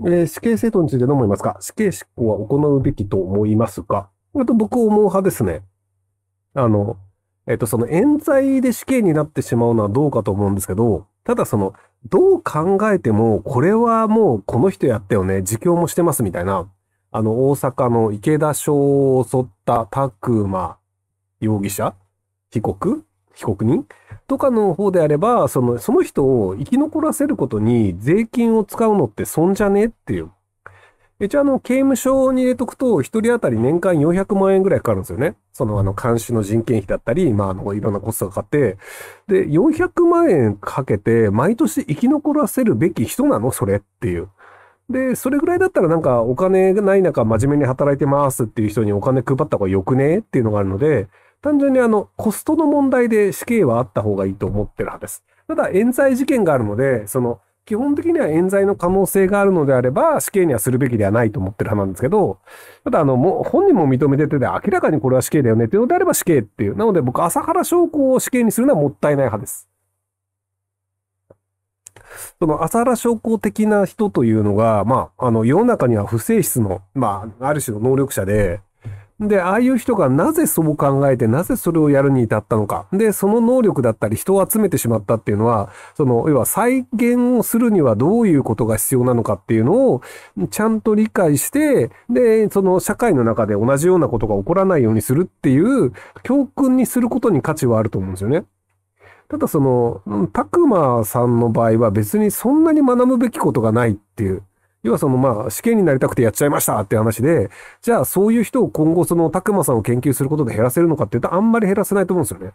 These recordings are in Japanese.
えー、死刑制度についてどう思いますか死刑執行は行うべきと思いますかあと僕思う派ですね。あの、えっと、その冤罪で死刑になってしまうのはどうかと思うんですけど、ただその、どう考えても、これはもうこの人やったよね、自供もしてますみたいな、あの、大阪の池田翔を襲った拓馬容疑者被告被告人とかの方であれば、その、その人を生き残らせることに税金を使うのって損じゃねっていう。一応あの、刑務所に入れとくと、一人当たり年間400万円ぐらいかかるんですよね。そのあの、監視の人件費だったり、まああの、いろんなコストがかかって。で、400万円かけて、毎年生き残らせるべき人なのそれっていう。で、それぐらいだったらなんかお金がない中真面目に働いてますっていう人にお金配った方がよくねっていうのがあるので、単純にあの、コストの問題で死刑はあった方がいいと思ってる派です。ただ、冤罪事件があるので、その、基本的には冤罪の可能性があるのであれば、死刑にはするべきではないと思ってる派なんですけど、ただ、あの、もう本人も認めてて、明らかにこれは死刑だよねっていうのであれば死刑っていう。なので、僕、朝原将校を死刑にするのはもったいない派です。その朝原将校的な人というのが、まあ、あの、世の中には不正室の、まあ、ある種の能力者で、で、ああいう人がなぜそう考えて、なぜそれをやるに至ったのか。で、その能力だったり人を集めてしまったっていうのは、その、要は再現をするにはどういうことが必要なのかっていうのを、ちゃんと理解して、で、その社会の中で同じようなことが起こらないようにするっていう、教訓にすることに価値はあると思うんですよね。ただその、たくまさんの場合は別にそんなに学ぶべきことがないっていう。要はそのまあ試験になりたくてやっちゃいましたっていう話で、じゃあそういう人を今後そのたくまさんを研究することで減らせるのかっていうとあんまり減らせないと思うんですよね。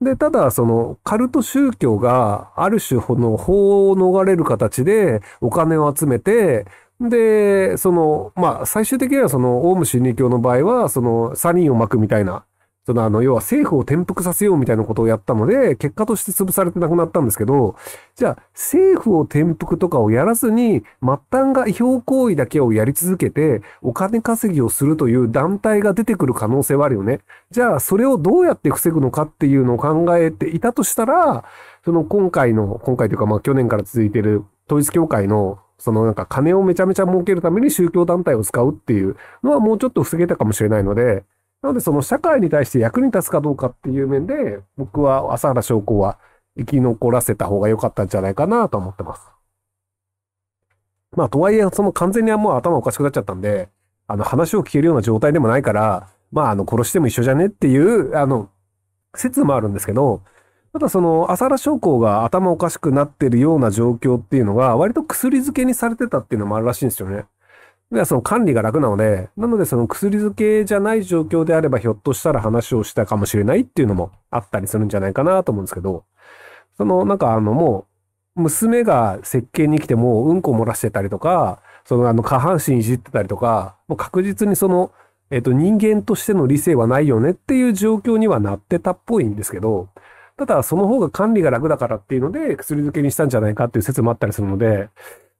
で、ただ、その、カルト宗教が、ある種、の、法を逃れる形で、お金を集めて、で、その、まあ、最終的には、その、オウム真理教の場合は、その、サリンを巻くみたいなそのあの、要は政府を転覆させようみたいなことをやったので、結果として潰されてなくなったんですけど、じゃあ、政府を転覆とかをやらずに、末端が違法行為だけをやり続けて、お金稼ぎをするという団体が出てくる可能性はあるよね。じゃあ、それをどうやって防ぐのかっていうのを考えていたとしたら、その今回の、今回というかまあ去年から続いている統一教会のそのなんか金をめちゃめちゃ儲けるために宗教団体を使うっていうのはもうちょっと防げたかもしれないので、なので、その社会に対して役に立つかどうかっていう面で、僕は朝原将校は生き残らせた方が良かったんじゃないかなと思ってます。まあ、とはいえ、その完全にはもう頭おかしくなっちゃったんで、あの、話を聞けるような状態でもないから、まあ、あの、殺しても一緒じゃねっていう、あの、説もあるんですけど、ただその、朝原将校が頭おかしくなってるような状況っていうのが、割と薬漬けにされてたっていうのもあるらしいんですよね。ではその管理が楽なので、なのでその薬漬けじゃない状況であればひょっとしたら話をしたかもしれないっていうのもあったりするんじゃないかなと思うんですけど、そのなんかあのもう娘が設計に来てもうんこ漏らしてたりとか、そのあの下半身いじってたりとか、もう確実にその、えっと人間としての理性はないよねっていう状況にはなってたっぽいんですけど、ただその方が管理が楽だからっていうので薬漬けにしたんじゃないかっていう説もあったりするので、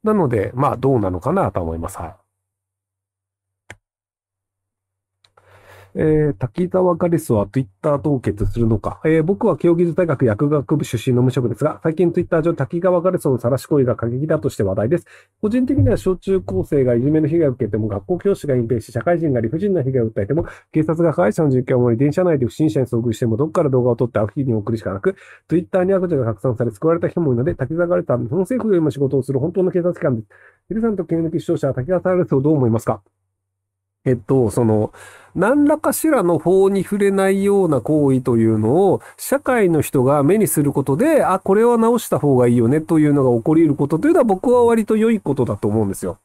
なので、まあどうなのかなと思います。はい。えー、滝沢ガレスは Twitter 凍結するのか。えー、僕は慶應義塾大学薬学部出身の無職ですが、最近 Twitter 上滝川ガレスの晒し行為が過激だとして話題です。個人的には小中高生がいじめの被害を受けても、学校教師が隠蔽し、社会人が理不尽な被害を訴えても、警察が加害者の実況を守り、電車内で不審者に遭遇しても、どこから動画を撮ってアフィに送るしかなく、Twitter に悪女が拡散され救われた人もいるので、滝沢ガレスは日本政府よりも仕事をする本当の警察機関です。ヒデさんと検抜き視聴者は滝沢ガレスをどう思いますかえっと、その、何らかしらの法に触れないような行為というのを、社会の人が目にすることで、あ、これは直した方がいいよねというのが起こり得ることというのは僕は割と良いことだと思うんですよ。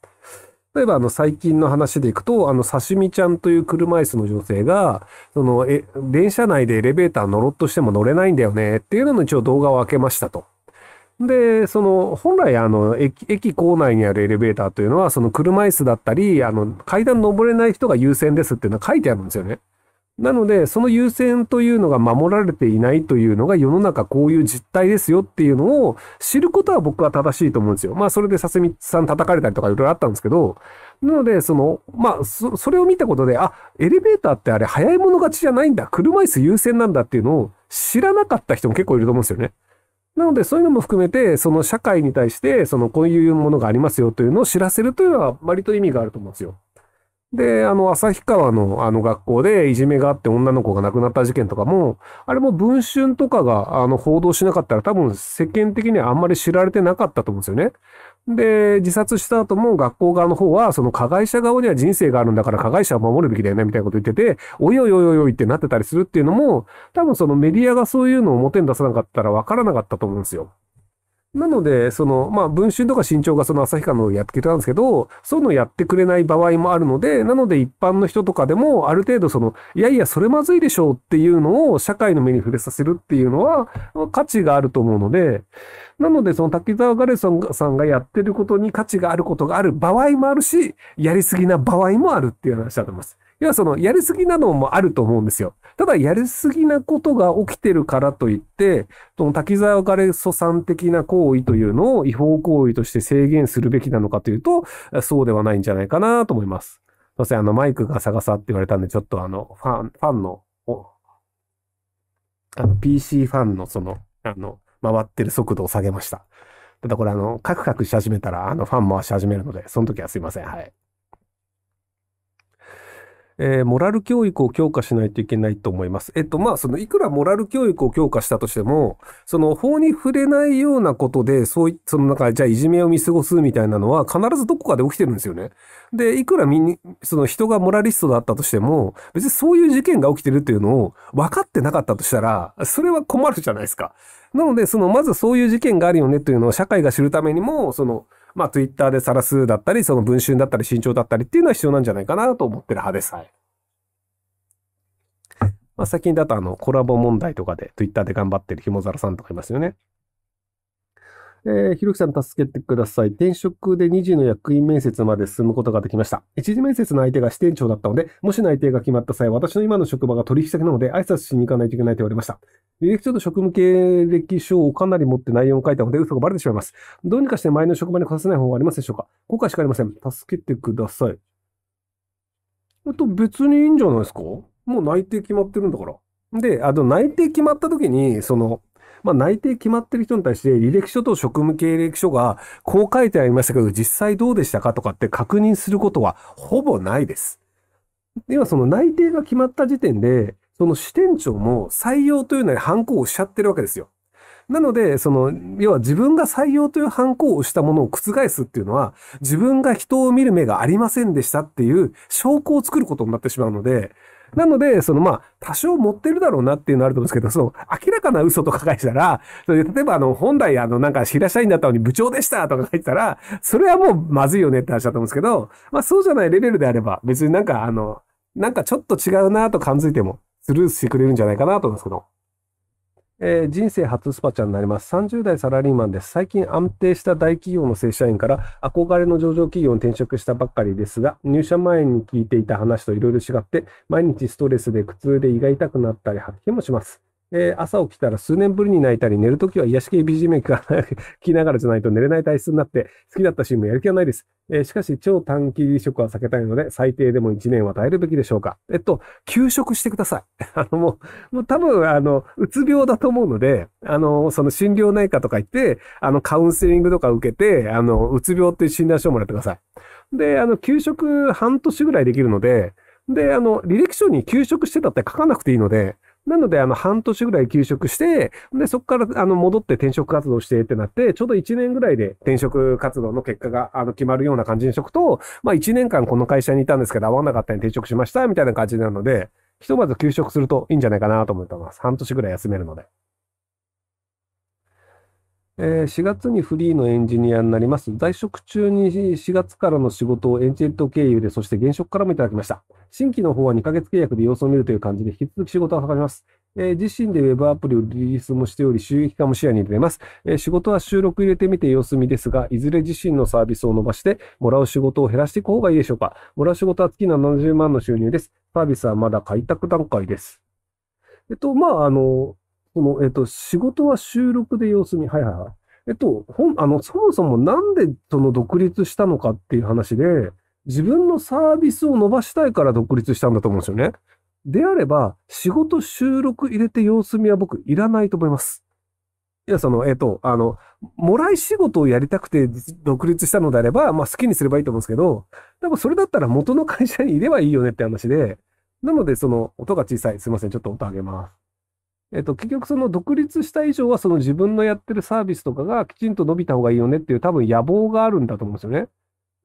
例えば、あの、最近の話でいくと、あの、刺身ちゃんという車椅子の女性が、その、え、電車内でエレベーター乗ろうとしても乗れないんだよねっていうのの一応動画を開けましたと。で、その、本来あの駅、駅構内にあるエレベーターというのは、その車椅子だったり、あの、階段登れない人が優先ですっていうのは書いてあるんですよね。なので、その優先というのが守られていないというのが世の中こういう実態ですよっていうのを知ることは僕は正しいと思うんですよ。まあ、それでさすみさん叩かれたりとかいろいろあったんですけど、なので、その、まあそ、それを見たことで、あ、エレベーターってあれ早い者勝ちじゃないんだ、車椅子優先なんだっていうのを知らなかった人も結構いると思うんですよね。なので、そういうのも含めて、その社会に対して、そのこういうものがありますよというのを知らせるというのは、割と意味があると思うんですよ。で、あの、旭川のあの学校でいじめがあって女の子が亡くなった事件とかも、あれも文春とかがあの報道しなかったら多分世間的にはあんまり知られてなかったと思うんですよね。で、自殺した後も学校側の方は、その加害者側には人生があるんだから加害者は守るべきだよね、みたいなこと言ってて、おいおいおいおいおいってなってたりするっていうのも、多分そのメディアがそういうのを表に出さなかったらわからなかったと思うんですよ。なので、その、まあ、文春とか新潮がその旭川のやってきたんですけど、そういうのやってくれない場合もあるので、なので一般の人とかでも、ある程度その、いやいや、それまずいでしょうっていうのを社会の目に触れさせるっていうのは、価値があると思うので、なので、その滝沢ガレソンさんがやってることに価値があることがある場合もあるし、やりすぎな場合もあるっていう話だと思います。要はその、やりすぎなのもあると思うんですよ。ただ、やりすぎなことが起きてるからといって、その滝沢ガレソさん的な行為というのを違法行為として制限するべきなのかというと、そうではないんじゃないかなと思います。すいません、あの、マイクがサガサって言われたんで、ちょっとあの、ファン、ファンの、あの、PC ファンのその、あの、回ってる速度を下げました。ただこれあの、カクカクし始めたら、あの、ファン回し始めるので、その時はすいません。はい。えー、モラル教育を強化しないといけないと思います。えっと、まあ、その、いくらモラル教育を強化したとしても、その、法に触れないようなことで、そういその、なんか、じゃあ、いじめを見過ごすみたいなのは、必ずどこかで起きてるんですよね。で、いくらみに、その、人がモラリストだったとしても、別にそういう事件が起きてるっていうのを分かってなかったとしたら、それは困るじゃないですか。なので、その、まずそういう事件があるよねというのを社会が知るためにも、その、まあ、ツイッターで晒すだったり、その文春だったり、新潮だったりっていうのは必要なんじゃないかなと思ってる派です。はい。まあ、最近だとあの、コラボ問題とかで、ツイッターで頑張ってるひもざらさんとかいますよね。えー、ひろきさん助けてください。転職で2次の役員面接まで進むことができました。1次面接の相手が支店長だったので、もし内定が決まった際、私の今の職場が取引先なので挨拶しに行かないといけないと言われました。履歴書と職務経歴書をかなり持って内容を書いたので嘘がバレてしまいます。どうにかして前の職場に来させない方法はありますでしょうか後悔しかありません。助けてください。えっと、別にいいんじゃないですかもう内定決まってるんだから。で、あと内定決まった時に、その、まあ、内定決まってる人に対して履歴書と職務経歴書がこう書いてありましたけど、実際どうでしたかとかって確認することはほぼないです。では、その内定が決まった時点で、その支店長も採用というのにハンコをしちゃってるわけですよ。なので、その、要は自分が採用というハンコをしたものを覆すっていうのは、自分が人を見る目がありませんでしたっていう証拠を作ることになってしまうので、なので、そのまあ、多少持ってるだろうなっていうのあると思うんですけど、その明らかな嘘とか書いてたら、例えばあの、本来あの、なんか知ら社員だったのに部長でしたとか書いてたら、それはもうまずいよねって話だと思うんですけど、まあそうじゃないレベルであれば、別になんかあの、なんかちょっと違うなと感づいても、スルーしてくれるんじゃないかなと思うんですけど。えー、人生初スパチャになります。30代サラリーマンです。最近安定した大企業の正社員から憧れの上場企業に転職したばっかりですが、入社前に聞いていた話といろいろ違って、毎日ストレスで苦痛で胃が痛くなったり発見もします。えー、朝起きたら数年ぶりに泣いたり、寝るときは癒し系 BGM が 聞きながらじゃないと寝れない体質になって、好きだったシーンもやる気はないです。えー、しかし、超短期離職は避けたいので、最低でも1年は耐えるべきでしょうか。えっと、休職してください。あの、もう、もう多分、あの、うつ病だと思うので、あの、その診療内科とか行って、あの、カウンセリングとか受けて、あの、うつ病っていう診断書をもらってください。で、あの、休職半年ぐらいできるので、で、あの、履歴書に休職してたって書かなくていいので、なので、あの、半年ぐらい休職して、で、そこから、あの、戻って転職活動してってなって、ちょうど1年ぐらいで転職活動の結果が、あの、決まるような感じにしとくと、まあ、1年間この会社にいたんですけど、合わなかったんで転職しました、みたいな感じなので、ひとまず休職するといいんじゃないかなと思ってます。半年ぐらい休めるので。えー、4月にフリーのエンジニアになります。在職中に4月からの仕事をエンジェント経由で、そして現職からもいただきました。新規の方は2ヶ月契約で様子を見るという感じで、引き続き仕事を図ります。えー、自身で Web アプリをリリースもしており、収益化も視野に入れます、えー、仕事は収録入れてみて様子見ですが、いずれ自身のサービスを伸ばして、もらう仕事を減らしていく方がいいでしょうか。もらう仕事は月70万の収入です。サービスはまだ開拓段階です。えっと、まあ、あの、その、えっ、ー、と、仕事は収録で様子見。はいはいはい。えっと、ほん、あの、そもそもなんでその独立したのかっていう話で、自分のサービスを伸ばしたいから独立したんだと思うんですよね。であれば、仕事収録入れて様子見は僕いらないと思います。いや、その、えっ、ー、と、あの、もらい仕事をやりたくて独立したのであれば、まあ好きにすればいいと思うんですけど、多分それだったら元の会社にいればいいよねって話で、なので、その、音が小さい。すいません。ちょっと音上げます。えっと、結局その独立した以上はその自分のやってるサービスとかがきちんと伸びた方がいいよねっていう多分野望があるんだと思うんですよね。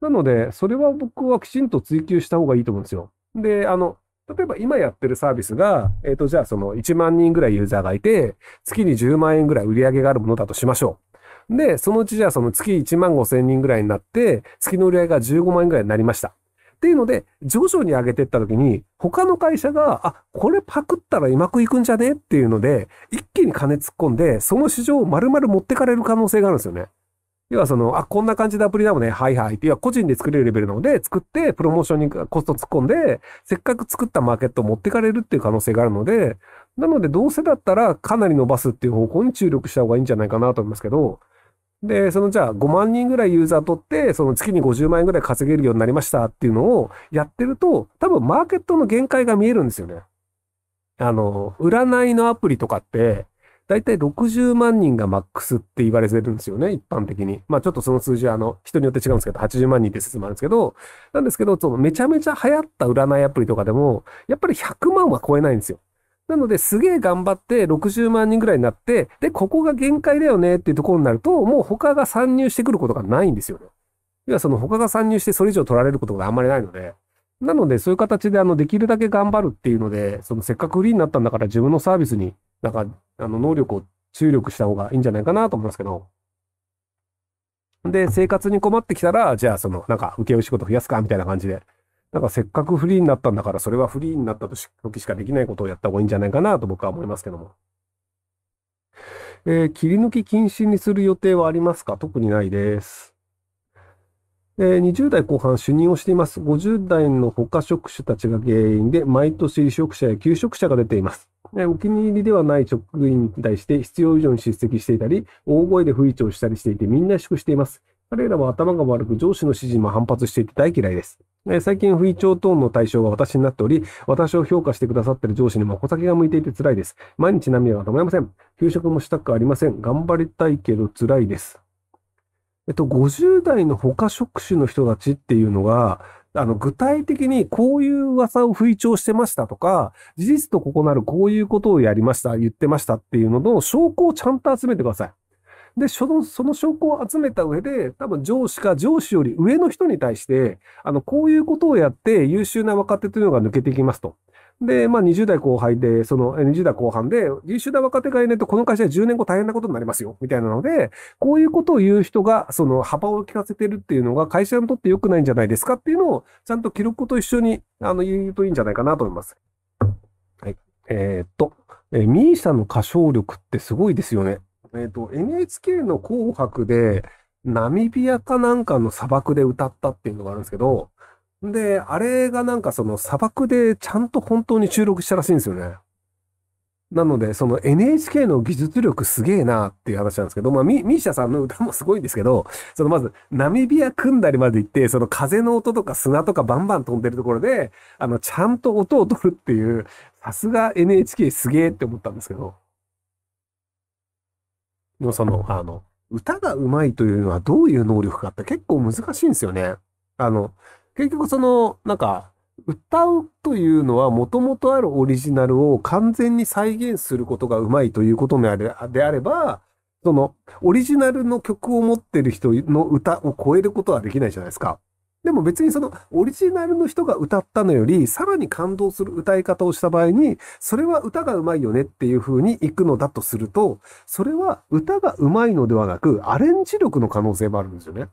なので、それは僕はきちんと追求した方がいいと思うんですよ。で、あの、例えば今やってるサービスが、えっ、と、じゃあその1万人ぐらいユーザーがいて、月に10万円ぐらい売り上げがあるものだとしましょう。で、そのうちじゃあその月1万5千人ぐらいになって、月の売り上げが15万円ぐらいになりました。っていうので、徐々に上げてった時に、他の会社が、あ、これパクったらうまくいくんじゃねっていうので、一気に金突っ込んで、その市場を丸々持ってかれる可能性があるんですよね。要はその、あ、こんな感じでアプリだもんね、はいはいって、要は個人で作れるレベルなので、作って、プロモーションにコスト突っ込んで、せっかく作ったマーケットを持ってかれるっていう可能性があるので、なので、どうせだったらかなり伸ばすっていう方向に注力した方がいいんじゃないかなと思いますけど、で、そのじゃあ5万人ぐらいユーザー取って、その月に50万円ぐらい稼げるようになりましたっていうのをやってると、多分マーケットの限界が見えるんですよね。あの、占いのアプリとかって、だいたい60万人がマックスって言われてるんですよね、一般的に。まあちょっとその数字はあの、人によって違うんですけど、80万人って説もあるんですけど、なんですけど、そのめちゃめちゃ流行った占いアプリとかでも、やっぱり100万は超えないんですよ。なので、すげえ頑張って60万人ぐらいになって、で、ここが限界だよねっていうところになると、もう他が参入してくることがないんですよね。要はその他が参入してそれ以上取られることがあんまりないので。なので、そういう形で、あの、できるだけ頑張るっていうので、そのせっかくフリーになったんだから自分のサービスに、なんか、あの、能力を注力した方がいいんじゃないかなと思いますけど。で、生活に困ってきたら、じゃあ、その、なんか、請負仕事増やすか、みたいな感じで。なんかせっかくフリーになったんだから、それはフリーになった時しかできないことをやった方がいいんじゃないかなと僕は思いますけども。えー、切り抜き禁止にする予定はありますか特にないです。えー、20代後半主任をしています。50代の他職種たちが原因で、毎年離職者や休職者が出ています。えー、お気に入りではない職員に対して必要以上に叱責していたり、大声で不意調したりしていてみんな萎縮しています。彼らは頭が悪く上司の指示も反発していて大嫌いです。え最近不意調等の対象が私になっており、私を評価してくださっている上司にも小先が向いていて辛いです。毎日涙が止まりません。給食もしたくありません。頑張りたいけど辛いです。えっと、50代の他職種の人たちっていうのが、あの、具体的にこういう噂を吹聴してましたとか、事実と異なるこういうことをやりました、言ってましたっていうのの証拠をちゃんと集めてください。で、その、その証拠を集めた上で、多分上司か上司より上の人に対して、あの、こういうことをやって優秀な若手というのが抜けていきますと。で、まあ、20代後輩で、その、20代後半で、優秀な若手がいないと、この会社は10年後大変なことになりますよ、みたいなので、こういうことを言う人が、その、幅を利かせてるっていうのが、会社にとって良くないんじゃないですかっていうのを、ちゃんと記録と一緒に、あの、言うといいんじゃないかなと思います。はい。えー、っと、えー、ミーさんの歌唱力ってすごいですよね。えっ、ー、と、NHK の紅白で、ナミビアかなんかの砂漠で歌ったっていうのがあるんですけど、で、あれがなんかその砂漠でちゃんと本当に収録したらしいんですよね。なので、その NHK の技術力すげえなっていう話なんですけど、まあ、ミーシャさんの歌もすごいんですけど、そのまず、ナミビア組んだりまで行って、その風の音とか砂とかバンバン飛んでるところで、あの、ちゃんと音を取るっていう、さすが NHK すげえって思ったんですけど。のその、あの、歌が上手いというのはどういう能力かって結構難しいんですよね。あの、結局その、なんか、歌うというのはもともとあるオリジナルを完全に再現することがうまいということであれであれば、そのオリジナルの曲を持ってる人の歌を超えることはできないじゃないですか。でも別にそのオリジナルの人が歌ったのより、さらに感動する歌い方をした場合に、それは歌が上手いよねっていう風に行くのだとすると、それは歌が上手いのではなく、アレンジ力の可能性もあるんですよね。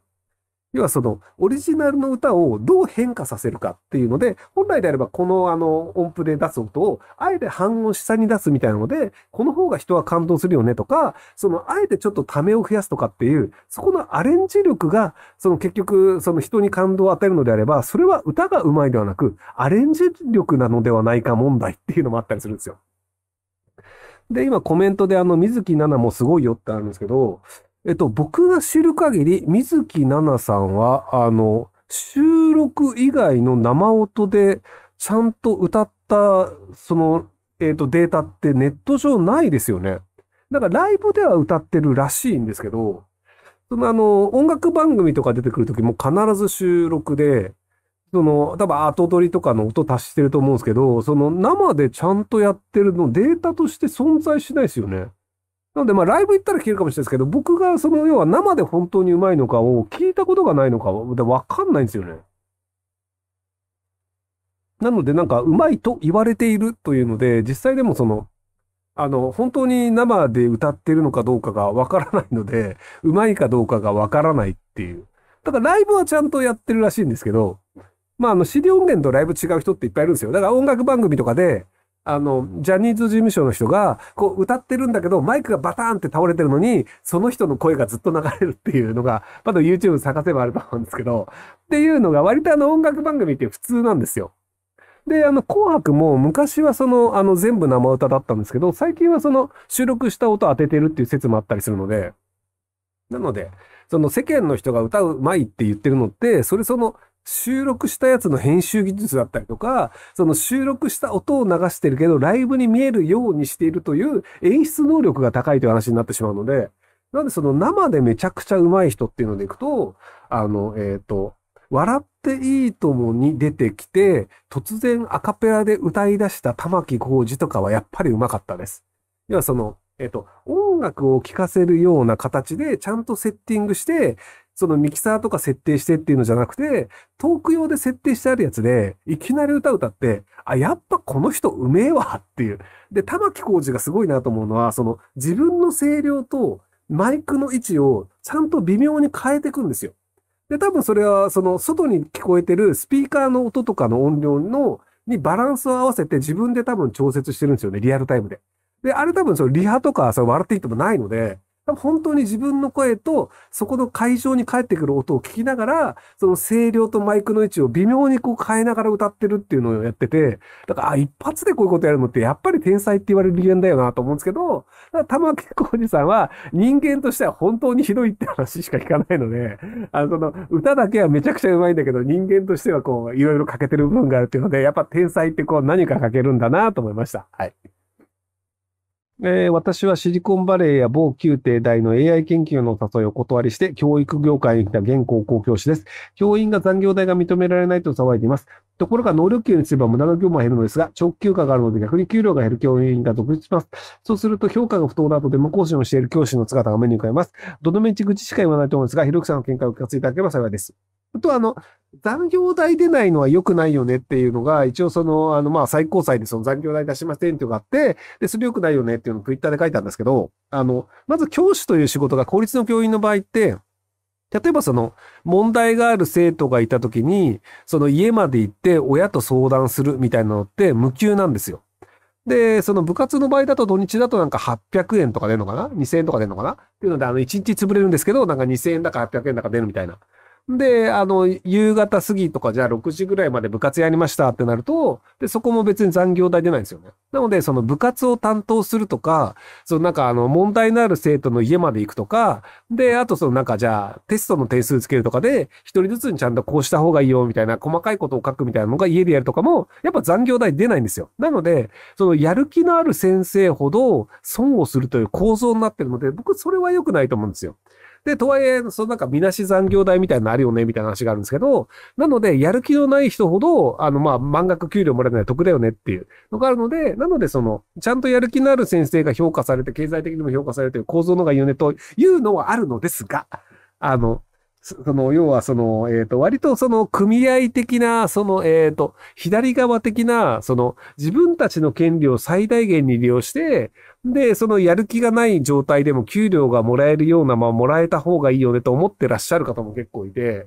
要はそのオリジナルの歌をどう変化させるかっていうので、本来であればこのあの音符で出す音を、あえて半音下に出すみたいなので、この方が人は感動するよねとか、そのあえてちょっとためを増やすとかっていう、そこのアレンジ力が、その結局その人に感動を与えるのであれば、それは歌が上手いではなく、アレンジ力なのではないか問題っていうのもあったりするんですよ。で、今コメントであの、水木奈々もすごいよってあるんですけど、えっと、僕が知る限り、水木奈々さんは、あの、収録以外の生音で、ちゃんと歌った、その、えっと、データってネット上ないですよね。だからライブでは歌ってるらしいんですけど、そのあの、音楽番組とか出てくるときも必ず収録で、その、多分後取りとかの音達してると思うんですけど、その生でちゃんとやってるのデータとして存在しないですよね。なので、まあ、ライブ行ったら聞けるかもしれないですけど、僕がその、要は生で本当にうまいのかを聞いたことがないのかわかんないんですよね。なので、なんか、うまいと言われているというので、実際でもその、あの、本当に生で歌ってるのかどうかがわからないので、うまいかどうかがわからないっていう。だからライブはちゃんとやってるらしいんですけど、まあ、あの、CD 音源とライブ違う人っていっぱいいるんですよ。だから音楽番組とかで、あの、ジャニーズ事務所の人が、こう歌ってるんだけど、マイクがバターンって倒れてるのに、その人の声がずっと流れるっていうのが、まだ YouTube 探せばあると思うんですけど、っていうのが割とあの音楽番組って普通なんですよ。で、あの、紅白も昔はその、あの、全部生歌だったんですけど、最近はその、収録した音当ててるっていう説もあったりするので、なので、その世間の人が歌うまいって言ってるのって、それその収録したやつの編集技術だったりとか、その収録した音を流してるけど、ライブに見えるようにしているという演出能力が高いという話になってしまうので、なんでその生でめちゃくちゃ上手い人っていうのでいくと、あの、えっ、ー、と、笑っていいともに出てきて、突然アカペラで歌い出した玉木浩二とかはやっぱり上手かったです。要はその、えっ、ー、と、音楽を聴かせるような形でちゃんとセッティングして、そのミキサーとか設定してっていうのじゃなくて、トーク用で設定してあるやつで、いきなり歌歌って、あ、やっぱこの人うめえわっていう。で、玉木浩二がすごいなと思うのは、その自分の声量とマイクの位置をちゃんと微妙に変えていくんですよ。で、多分それは、その外に聞こえてるスピーカーの音とかの音量の、にバランスを合わせて自分で多分調節してるんですよね、リアルタイムで。で、あれ多分そのリハとか、その笑っていってもないので、本当に自分の声と、そこの会場に帰ってくる音を聞きながら、その声量とマイクの位置を微妙にこう変えながら歌ってるっていうのをやってて、だから、あ、一発でこういうことやるのって、やっぱり天才って言われる理由だよなと思うんですけど、だから玉木浩二さんは人間としては本当にひどいって話しか聞かないので、あの、その歌だけはめちゃくちゃうまいんだけど、人間としてはこう、いろいろ欠けてる部分があるっていうので、やっぱ天才ってこう何か欠けるんだなと思いました。はい。えー、私はシリコンバレーや某宮廷大の AI 研究の誘いを断りして、教育業界に来た現高校教師です。教員が残業代が認められないと騒いでいます。ところが、能力給にすれば無駄な業務は減るのですが、長期休暇があるので逆に給料が減る教員が独立します。そうすると、評価が不当なとで無講師をしている教師の姿が目に浮かびます。どのみち口しか言わないと思うんですが、ひろきさんの見解をお聞かせいただければ幸いです。あとは、あの、残業代出ないのは良くないよねっていうのが、一応その、あの、ま最高裁でその残業代出しませんっていうのがあって、で、それ良くないよねっていうのをツイッターで書いたんですけど、あの、まず教師という仕事が公立の教員の場合って、例えばその問題がある生徒がいた時に、その家まで行って親と相談するみたいなのって無給なんですよ。で、その部活の場合だと土日だとなんか800円とか出るのかな ?2000 円とか出るのかなっていうので、あの1日潰れるんですけど、なんか2000円だか800円だか出るみたいな。で、あの、夕方過ぎとか、じゃあ6時ぐらいまで部活やりましたってなると、で、そこも別に残業代出ないんですよね。なので、その部活を担当するとか、そのなんかあの、問題のある生徒の家まで行くとか、で、あとそのなんかじゃあ、テストの点数つけるとかで、一人ずつにちゃんとこうした方がいいよみたいな、細かいことを書くみたいなのが家でやるとかも、やっぱ残業代出ないんですよ。なので、そのやる気のある先生ほど損をするという構造になってるので、僕それは良くないと思うんですよ。で、とはいえ、そのなんか、みなし残業代みたいなのあるよね、みたいな話があるんですけど、なので、やる気のない人ほど、あの、まあ、満額給料もらえない得だよねっていうのがあるので、なので、その、ちゃんとやる気のある先生が評価されて、経済的にも評価されてる構造のがいいよね、というのはあるのですが、あの、その、要はその、えっ、と、割とその組合的な、その、えっ、と、左側的な、その、自分たちの権利を最大限に利用して、で、そのやる気がない状態でも給料がもらえるような、まあもらえた方がいいよねと思ってらっしゃる方も結構いて、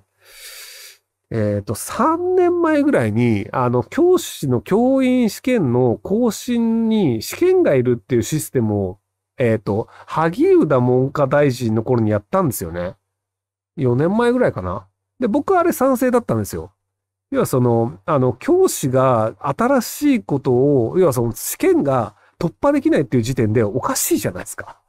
えっ、ー、と、3年前ぐらいに、あの、教師の教員試験の更新に試験がいるっていうシステムを、えっ、ー、と、萩生田文科大臣の頃にやったんですよね。4年前ぐらいかな。で、僕はあれ賛成だったんですよ。要はその、あの、教師が新しいことを、要はその試験が突破できないっていう時点でおかしいじゃないですか。だか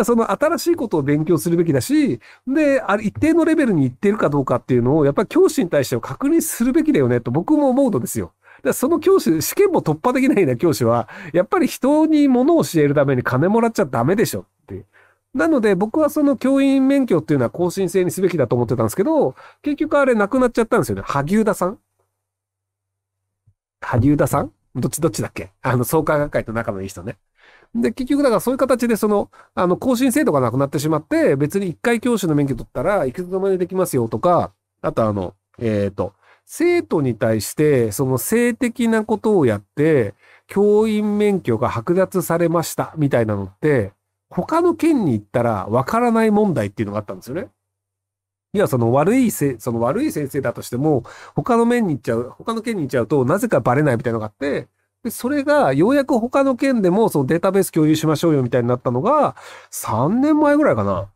らその新しいことを勉強するべきだし、で、あ一定のレベルに行ってるかどうかっていうのを、やっぱり教師に対しては確認するべきだよねと僕も思うのですよ。だその教師、試験も突破できないような教師は、やっぱり人に物を教えるために金もらっちゃダメでしょっていう。なので僕はその教員免許っていうのは更新制にすべきだと思ってたんですけど、結局あれなくなっちゃったんですよね。萩生田さん萩生田さんどっちどっちだっけあの、創価学会と仲のいい人ね。で、結局だからそういう形でその、あの、更新制度がなくなってしまって、別に一回教師の免許取ったら、いくつでもできますよとか、あとあの、えっ、ー、と、生徒に対して、その性的なことをやって、教員免許が剥奪されました、みたいなのって、他の県に行ったらわからない問題っていうのがあったんですよね。要はその悪いせ、その悪い先生だとしても、他の面に行っちゃう、他の県に行っちゃうと、なぜかバレないみたいなのがあって、で、それが、ようやく他の県でも、そのデータベース共有しましょうよみたいになったのが、3年前ぐらいかな。っ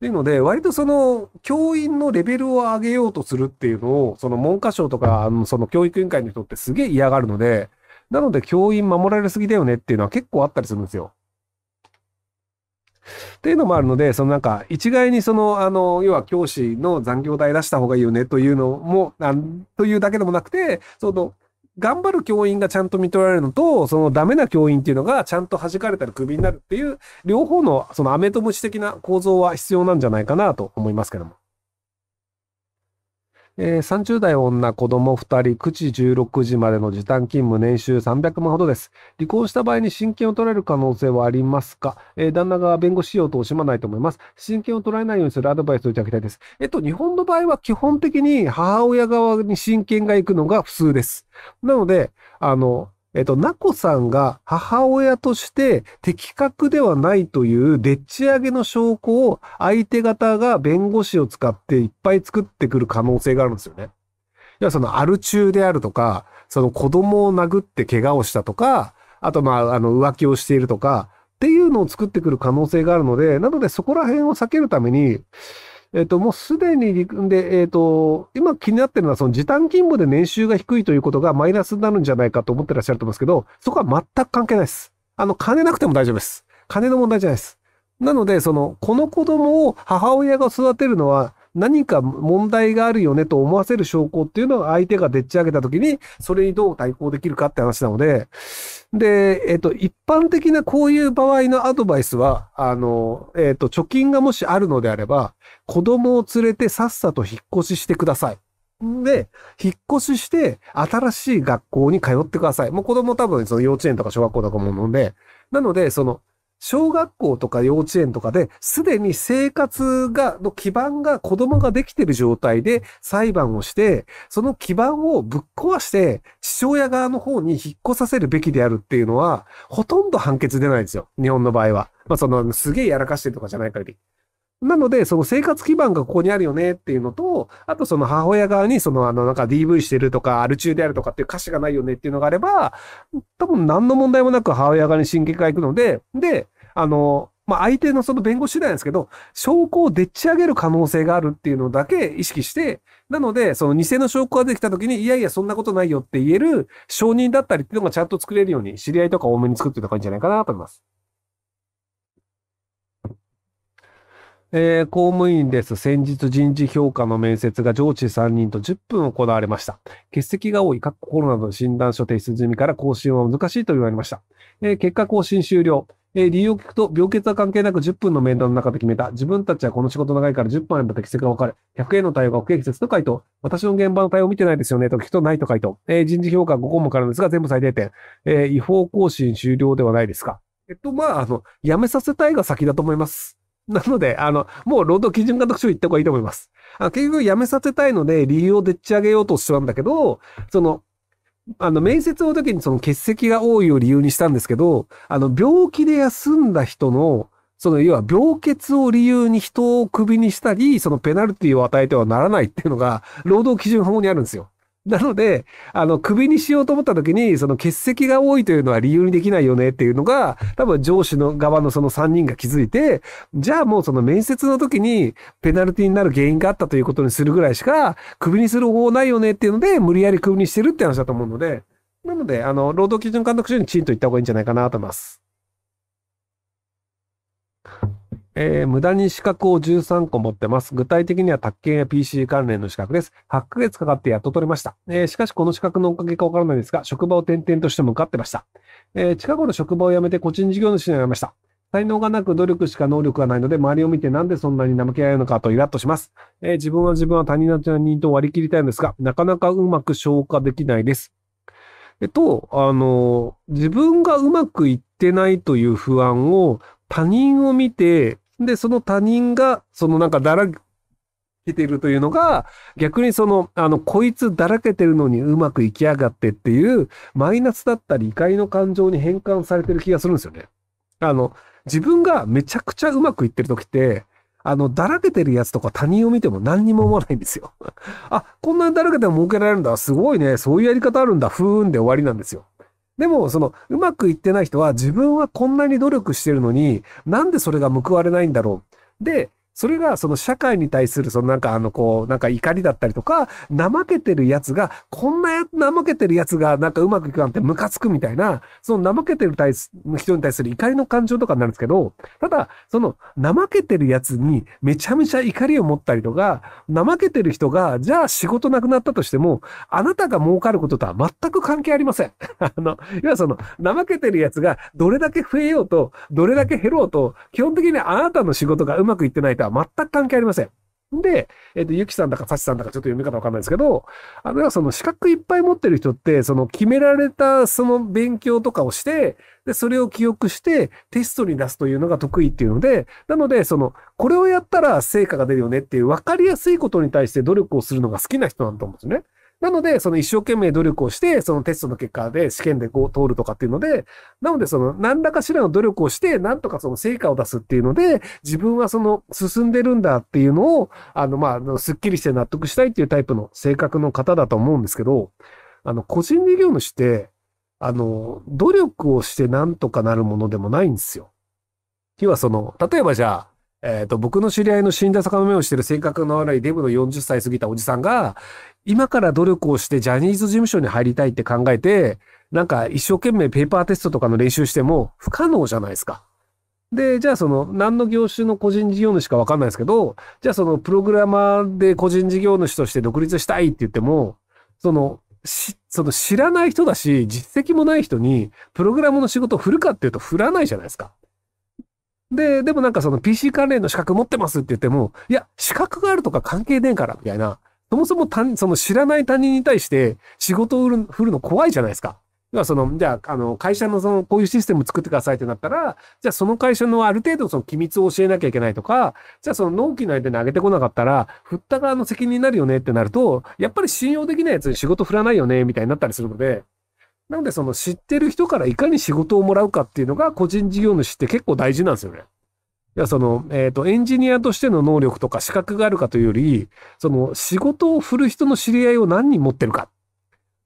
ていうので、割とその、教員のレベルを上げようとするっていうのを、その文科省とか、その教育委員会の人ってすげえ嫌がるので、なので教員守られすぎだよねっていうのは結構あったりするんですよ。っていうのもあるので、そのなんか、一概にその、あの、要は教師の残業代出した方がいいよねというのも、ん、というだけでもなくて、その、頑張る教員がちゃんと認められるのと、そのダメな教員っていうのがちゃんと弾かれたりクビになるっていう、両方のそのアメとムシ的な構造は必要なんじゃないかなと思いますけども。えー、30代女、子供2人、9時16時までの時短勤務、年収300万ほどです。離婚した場合に親権を取られる可能性はありますか、えー、旦那が弁護士用と惜しまないと思います。親権を取られないようにするアドバイスをいただきたいです。えっと、日本の場合は基本的に母親側に親権が行くのが普通です。なので、あの、えっと、ナコさんが母親として的確ではないというでっち上げの証拠を相手方が弁護士を使っていっぱい作ってくる可能性があるんですよね。要はそのアル中であるとか、その子供を殴って怪我をしたとか、あとまあ、あの浮気をしているとか、っていうのを作ってくる可能性があるので、なのでそこら辺を避けるために、えっ、と、もうすでに、で、えっ、と、今気になってるのは、その時短勤務で年収が低いということがマイナスになるんじゃないかと思ってらっしゃると思うんですけど、そこは全く関係ないです。あの、金なくても大丈夫です。金の問題じゃないです。なので、その、この子供を母親が育てるのは、何か問題があるよねと思わせる証拠っていうのを相手がでっち上げた時に、それにどう対抗できるかって話なので、で、えっと、一般的なこういう場合のアドバイスは、あの、えっと、貯金がもしあるのであれば、子供を連れてさっさと引っ越ししてください。で、引っ越しして、新しい学校に通ってください。もう子供多分、その幼稚園とか小学校だと思うので、なので、その、小学校とか幼稚園とかで、すでに生活が、の基盤が子供ができてる状態で裁判をして、その基盤をぶっ壊して、父親側の方に引っ越させるべきであるっていうのは、ほとんど判決出ないんですよ。日本の場合は。まあ、その、すげえやらかしてるとかじゃない限り。なので、その生活基盤がここにあるよねっていうのと、あとその母親側にそのあのなんか DV してるとか、アル中であるとかっていう歌詞がないよねっていうのがあれば、多分何の問題もなく母親側に神経科行くので、で、あの、まあ、相手のその弁護士次第ですけど、証拠をでっち上げる可能性があるっていうのだけ意識して、なので、その偽の証拠ができた時に、いやいや、そんなことないよって言える証人だったりっていうのがちゃんと作れるように、知り合いとか多めに作ってた方がいいんじゃないかなと思います。えー、公務員です。先日人事評価の面接が上智3人と10分行われました。欠席が多い、各コロナの診断書提出済みから更新は難しいと言われました。えー、結果更新終了。えー、理由を聞くと、病欠は関係なく10分の面談の中で決めた。自分たちはこの仕事長いから10分あれば適性がわかる。100円の対応が不適切と回答。私の現場の対応見てないですよねと聞くとないと回答。えー、人事評価5項目あるんですが、全部最低点。えー、違法更新終了ではないですか。えっと、まあ、あの、辞めさせたいが先だと思います。なので、あの、もう労働基準監督署行った方がいいと思います。あ結局辞めさせたいので理由をでっち上げようとしてたんだけど、その、あの、面接の時にその欠席が多いを理由にしたんですけど、あの、病気で休んだ人の、その、要は病欠を理由に人をクビにしたり、そのペナルティを与えてはならないっていうのが、労働基準法にあるんですよ。なので、あの、首にしようと思った時に、その欠席が多いというのは理由にできないよねっていうのが、多分上司の側のその3人が気づいて、じゃあもうその面接の時にペナルティになる原因があったということにするぐらいしか、首にする方法ないよねっていうので、無理やり首にしてるって話だと思うので、なので、あの、労働基準監督署にチンと行った方がいいんじゃないかなと思います。えー、無駄に資格を13個持ってます。具体的には宅建や PC 関連の資格です。8ヶ月かかってやっと取れました。えー、しかしこの資格のおかげかわからないですが、職場を転々として向かってました。えー、近頃職場を辞めて個人事業主になりました。才能がなく努力しか能力がないので、周りを見てなんでそんなに怠け合うのかとイラッとします。え自分は自分は他人の他人と割り切りたいんですが、なかなかうまく消化できないです。えっと、あの、自分がうまくいってないという不安を他人を見てで、その他人が、そのなんかだらけてるというのが、逆にその、あの、こいつだらけてるのにうまくいきやがってっていう、マイナスだったり怒りの感情に変換されてる気がするんですよね。あの、自分がめちゃくちゃうまくいってる時って、あの、だらけてるやつとか他人を見ても何にも思わないんですよ。あ、こんなにだらけても儲けられるんだ。すごいね。そういうやり方あるんだ。ふーんで終わりなんですよ。でも、その、うまくいってない人は自分はこんなに努力してるのに、なんでそれが報われないんだろう。で、それが、その社会に対する、そのなんかあの、こう、なんか怒りだったりとか、怠けてるやつが、こんな怠けてるやつが、なんかうまくいくなんてムカつくみたいな、その怠けてる対す人に対する怒りの感情とかになるんですけど、ただ、その怠けてるやつにめちゃめちゃ怒りを持ったりとか、怠けてる人が、じゃあ仕事なくなったとしても、あなたが儲かることとは全く関係ありません。あの、要はその、怠けてるやつが、どれだけ増えようと、どれだけ減ろうと、基本的にあなたの仕事がうまくいってないと、は全く関係ありません。で、えっ、ー、と、ゆきさんだかさしさんだかちょっと読み方わかんないですけど、あるいはその資格いっぱい持ってる人って、その決められたその勉強とかをして、で、それを記憶してテストに出すというのが得意っていうので、なので、その、これをやったら成果が出るよねっていう分かりやすいことに対して努力をするのが好きな人なんだと思うんですね。なので、その一生懸命努力をして、そのテストの結果で試験でこう通るとかっていうので、なので、その何らかしらの努力をして、なんとかその成果を出すっていうので、自分はその進んでるんだっていうのを、あの、まあ、すっきりして納得したいっていうタイプの性格の方だと思うんですけど、あの、個人事業主って、あの、努力をしてなんとかなるものでもないんですよ。要はその、例えばじゃあ、えっ、ー、と、僕の知り合いの死んだ魚目をしてる性格の悪いデブの40歳過ぎたおじさんが、今から努力をしてジャニーズ事務所に入りたいって考えて、なんか一生懸命ペーパーテストとかの練習しても不可能じゃないですか。で、じゃあその、何の業種の個人事業主かわかんないですけど、じゃあその、プログラマーで個人事業主として独立したいって言っても、その、し、その知らない人だし、実績もない人に、プログラムの仕事を振るかっていうと振らないじゃないですか。で、でもなんかその PC 関連の資格持ってますって言っても、いや、資格があるとか関係ねえから、みたいな。そもそもその知らない他人に対して仕事を振るの怖いじゃないですか。要はその、じゃあ、あの、会社のその、こういうシステム作ってくださいってなったら、じゃあその会社のある程度その機密を教えなきゃいけないとか、じゃあその納期の間に上げてこなかったら、振った側の責任になるよねってなると、やっぱり信用できないやつに仕事振らないよね、みたいになったりするので、なので、その知ってる人からいかに仕事をもらうかっていうのが、個人事業主って結構大事なんですよね。いや、その、えっ、ー、と、エンジニアとしての能力とか資格があるかというより、その、仕事を振る人の知り合いを何人持ってるか。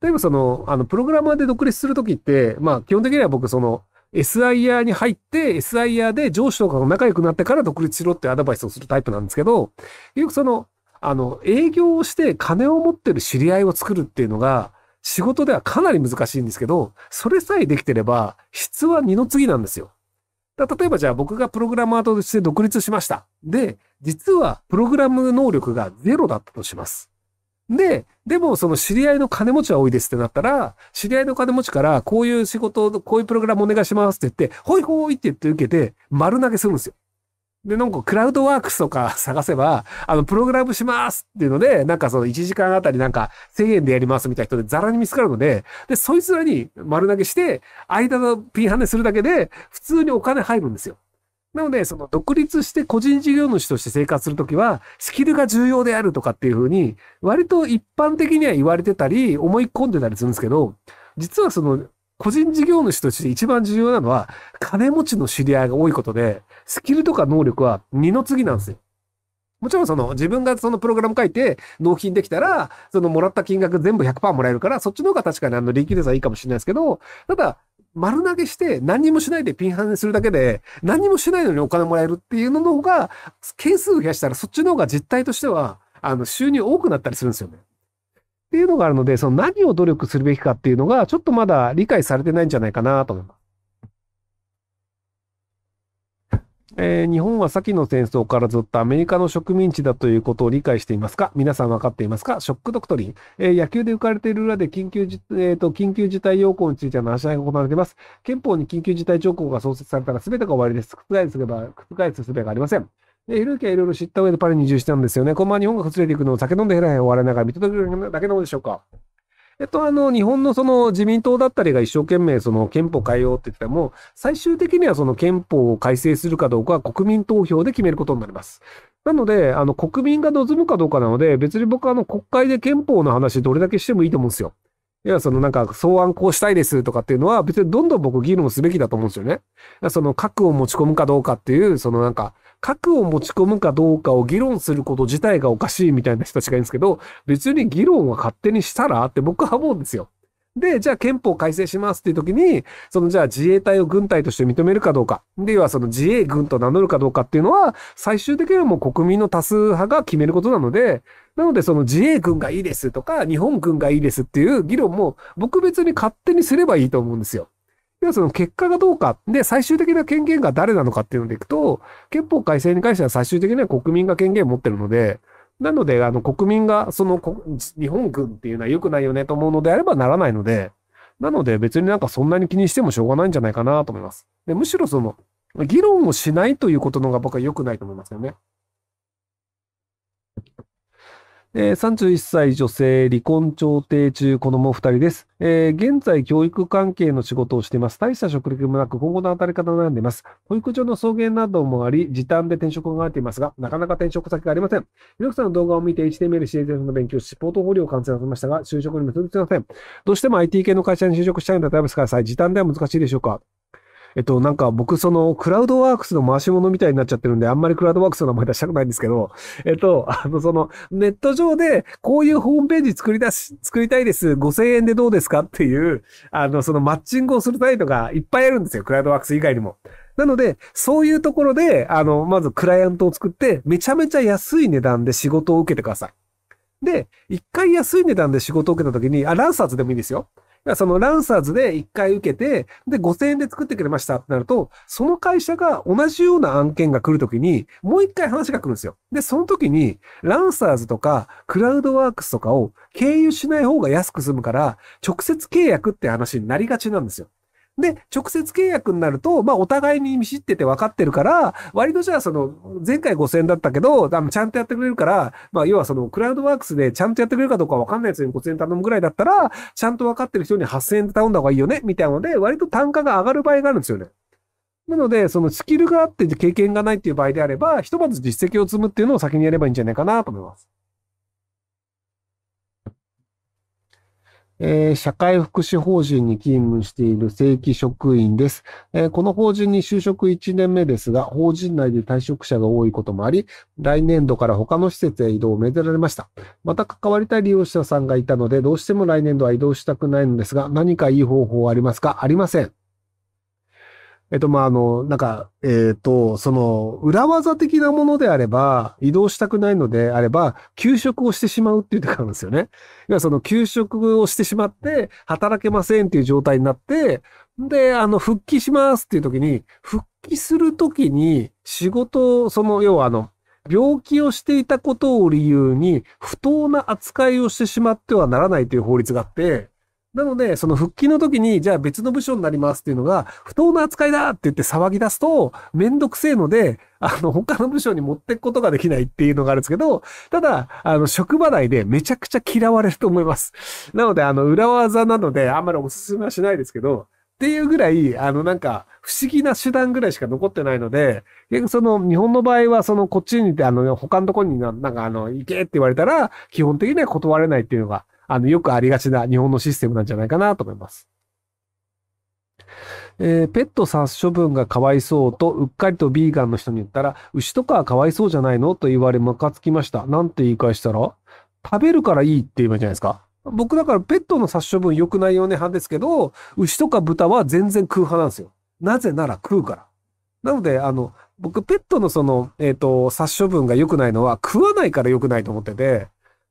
例えば、その、あの、プログラマーで独立するときって、まあ、基本的には僕、その、SIR に入って、SIR で上司とかが仲良くなってから独立しろってアドバイスをするタイプなんですけど、よくその、あの、営業をして金を持ってる知り合いを作るっていうのが、仕事ではかなり難しいんですけど、それさえできてれば、質は二の次なんですよ。だ例えばじゃあ僕がプログラマーとして独立しました。で、実はプログラム能力がゼロだったとします。で、でもその知り合いの金持ちは多いですってなったら、知り合いの金持ちからこういう仕事、こういうプログラムお願いしますって言って、ほいほいって言って受けて丸投げするんですよ。で、なんかクラウドワークスとか探せば、あの、プログラムしますっていうので、なんかその1時間あたりなんか1000円でやりますみたいな人でザラに見つかるので、で、そいつらに丸投げして、間のピンハネするだけで、普通にお金入るんですよ。なので、その独立して個人事業主として生活するときは、スキルが重要であるとかっていうふうに、割と一般的には言われてたり、思い込んでたりするんですけど、実はその個人事業主として一番重要なのは、金持ちの知り合いが多いことで、スキルとか能力は二の次なんですよ。もちろんその自分がそのプログラム書いて納品できたら、そのもらった金額全部100%もらえるから、そっちの方が確かにあの利益率はいいかもしれないですけど、ただ、丸投げして何にもしないでピンハネするだけで、何にもしないのにお金もらえるっていうのの方が、件数増やしたらそっちの方が実態としては、あの、収入多くなったりするんですよね。っていうのがあるので、その何を努力するべきかっていうのが、ちょっとまだ理解されてないんじゃないかなと思います。えー、日本は先の戦争からずっとアメリカの植民地だということを理解していますか皆さん分かっていますかショックドクトリン。えー、野球で浮かれている裏で緊急じ、えーと、緊急事態要項についての話し合いが行われています。憲法に緊急事態条項が創設されたら全てが終わりです。覆すれば、覆す術がありません。で、ひろゆきはいろいろ知った上でパリに移住したんですよね。こんば日本が崩れていくのを酒飲んでヘらヘ終笑いながら見届けるだけなのでしょうか。えっと、あの、日本のその自民党だったりが一生懸命その憲法変えようって言っても、最終的にはその憲法を改正するかどうかは国民投票で決めることになります。なので、あの、国民が望むかどうかなので、別に僕はあの、国会で憲法の話どれだけしてもいいと思うんですよ。いや、そのなんか、草案こうしたいですとかっていうのは、別にどんどん僕議論すべきだと思うんですよね。その、核を持ち込むかどうかっていう、そのなんか、核を持ち込むかどうかを議論すること自体がおかしいみたいな人たちがいるんですけど、別に議論は勝手にしたらって僕は思うんですよ。で、じゃあ憲法改正しますっていう時に、そのじゃあ自衛隊を軍隊として認めるかどうか、ではその自衛軍と名乗るかどうかっていうのは、最終的にはもう国民の多数派が決めることなので、なのでその自衛軍がいいですとか、日本軍がいいですっていう議論も、僕別に勝手にすればいいと思うんですよ。ではその結果がどうか、で、最終的な権限が誰なのかっていうのでいくと、憲法改正に関しては最終的には国民が権限を持ってるので、なので、あの、国民が、その、日本軍っていうのは良くないよねと思うのであればならないので、なので別になんかそんなに気にしてもしょうがないんじゃないかなと思います。で、むしろその、議論をしないということの方が僕は良くないと思いますよね。えー、31歳女性、離婚調停中、子供2人です。えー、現在、教育関係の仕事をしています。大した職歴もなく、今後の働き方を悩んでいます。保育所の送迎などもあり、時短で転職を考えていますが、なかなか転職先がありません。ひろきさんの動画を見て HTML、CSS の勉強し、ポートフォリオを完成させましたが、就職に結びつきません。どうしても IT 系の会社に就職したいのであれば、時短では難しいでしょうかえっと、なんか僕、その、クラウドワークスの回し物みたいになっちゃってるんで、あんまりクラウドワークスの名前出したくないんですけど、えっと、あの、その、ネット上で、こういうホームページ作り出し、作りたいです。5000円でどうですかっていう、あの、そのマッチングをするサイトがいっぱいあるんですよ。クラウドワークス以外にも。なので、そういうところで、あの、まずクライアントを作って、めちゃめちゃ安い値段で仕事を受けてください。で、一回安い値段で仕事を受けた時に、あ、ランサーズでもいいですよ。らそのランサーズで一回受けて、で、5000円で作ってくれましたってなると、その会社が同じような案件が来るときに、もう一回話が来るんですよ。で、その時に、ランサーズとか、クラウドワークスとかを経由しない方が安く済むから、直接契約って話になりがちなんですよ。で、直接契約になると、まあ、お互いに見知ってて分かってるから、割とじゃあ、その、前回5000だったけど、ちゃんとやってくれるから、まあ、要はその、クラウドワークスでちゃんとやってくれるかどうか分かんないやつに5000頼むぐらいだったら、ちゃんと分かってる人に8000円で頼んだ方がいいよね、みたいなので、割と単価が上がる場合があるんですよね。なので、そのスキルがあって経験がないっていう場合であれば、ひとまず実績を積むっていうのを先にやればいいんじゃないかなと思います。えー、社会福祉法人に勤務している正規職員です、えー、この法人に就職1年目ですが、法人内で退職者が多いこともあり、来年度から他の施設へ移動を命ぜられました。また関わりたい利用者さんがいたので、どうしても来年度は移動したくないのですが、何かいい方法はありますかありません。えっと、まあ、あの、なんか、えっ、と、その、裏技的なものであれば、移動したくないのであれば、休職をしてしまうっていうとこあるんですよね。要はその、休職をしてしまって、働けませんっていう状態になって、で、あの、復帰しますっていう時に、復帰する時に、仕事、その、要はあの、病気をしていたことを理由に、不当な扱いをしてしまってはならないという法律があって、なので、その復帰の時に、じゃあ別の部署になりますっていうのが、不当な扱いだって言って騒ぎ出すと、めんどくせえので、あの、他の部署に持っていくことができないっていうのがあるんですけど、ただ、あの、職場内でめちゃくちゃ嫌われると思います。なので、あの、裏技なので、あんまりおすすめはしないですけど、っていうぐらい、あの、なんか、不思議な手段ぐらいしか残ってないので、結局その、日本の場合は、その、こっちにいて、あの、他のところにな、なんか、あの、行けって言われたら、基本的には断れないっていうのが、あの、よくありがちな日本のシステムなんじゃないかなと思います。えー、ペット殺処分がかわいそうと、うっかりとビーガンの人に言ったら、牛とかはかわいそうじゃないのと言われ、ムカつきました。なんて言い返したら、食べるからいいって言えばいいじゃないですか。僕だからペットの殺処分良くないよね派ですけど、牛とか豚は全然食う派なんですよ。なぜなら食うから。なので、あの、僕ペットのその、えっ、ー、と、殺処分が良くないのは食わないから良くないと思ってて、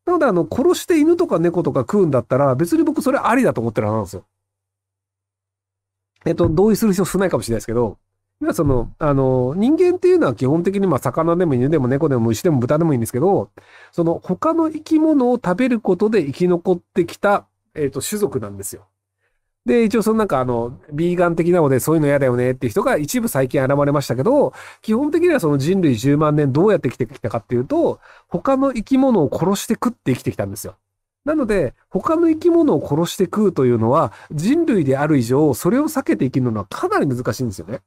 なので、あの、殺して犬とか猫とか食うんだったら、別に僕それありだと思ってるはずなんですよ。えっと、同意する人少ないかもしれないですけど、今その、あの、人間っていうのは基本的にまあ魚でも犬でも猫でも牛でも豚でもいいんですけど、その他の生き物を食べることで生き残ってきた、えっと、種族なんですよ。で、一応そのなんかあの、ビーガン的なのでそういうの嫌だよねっていう人が一部最近現れましたけど、基本的にはその人類10万年どうやって生きてきたかっていうと、他の生き物を殺して食って生きてきたんですよ。なので、他の生き物を殺して食うというのは、人類である以上、それを避けて生きるのはかなり難しいんですよね。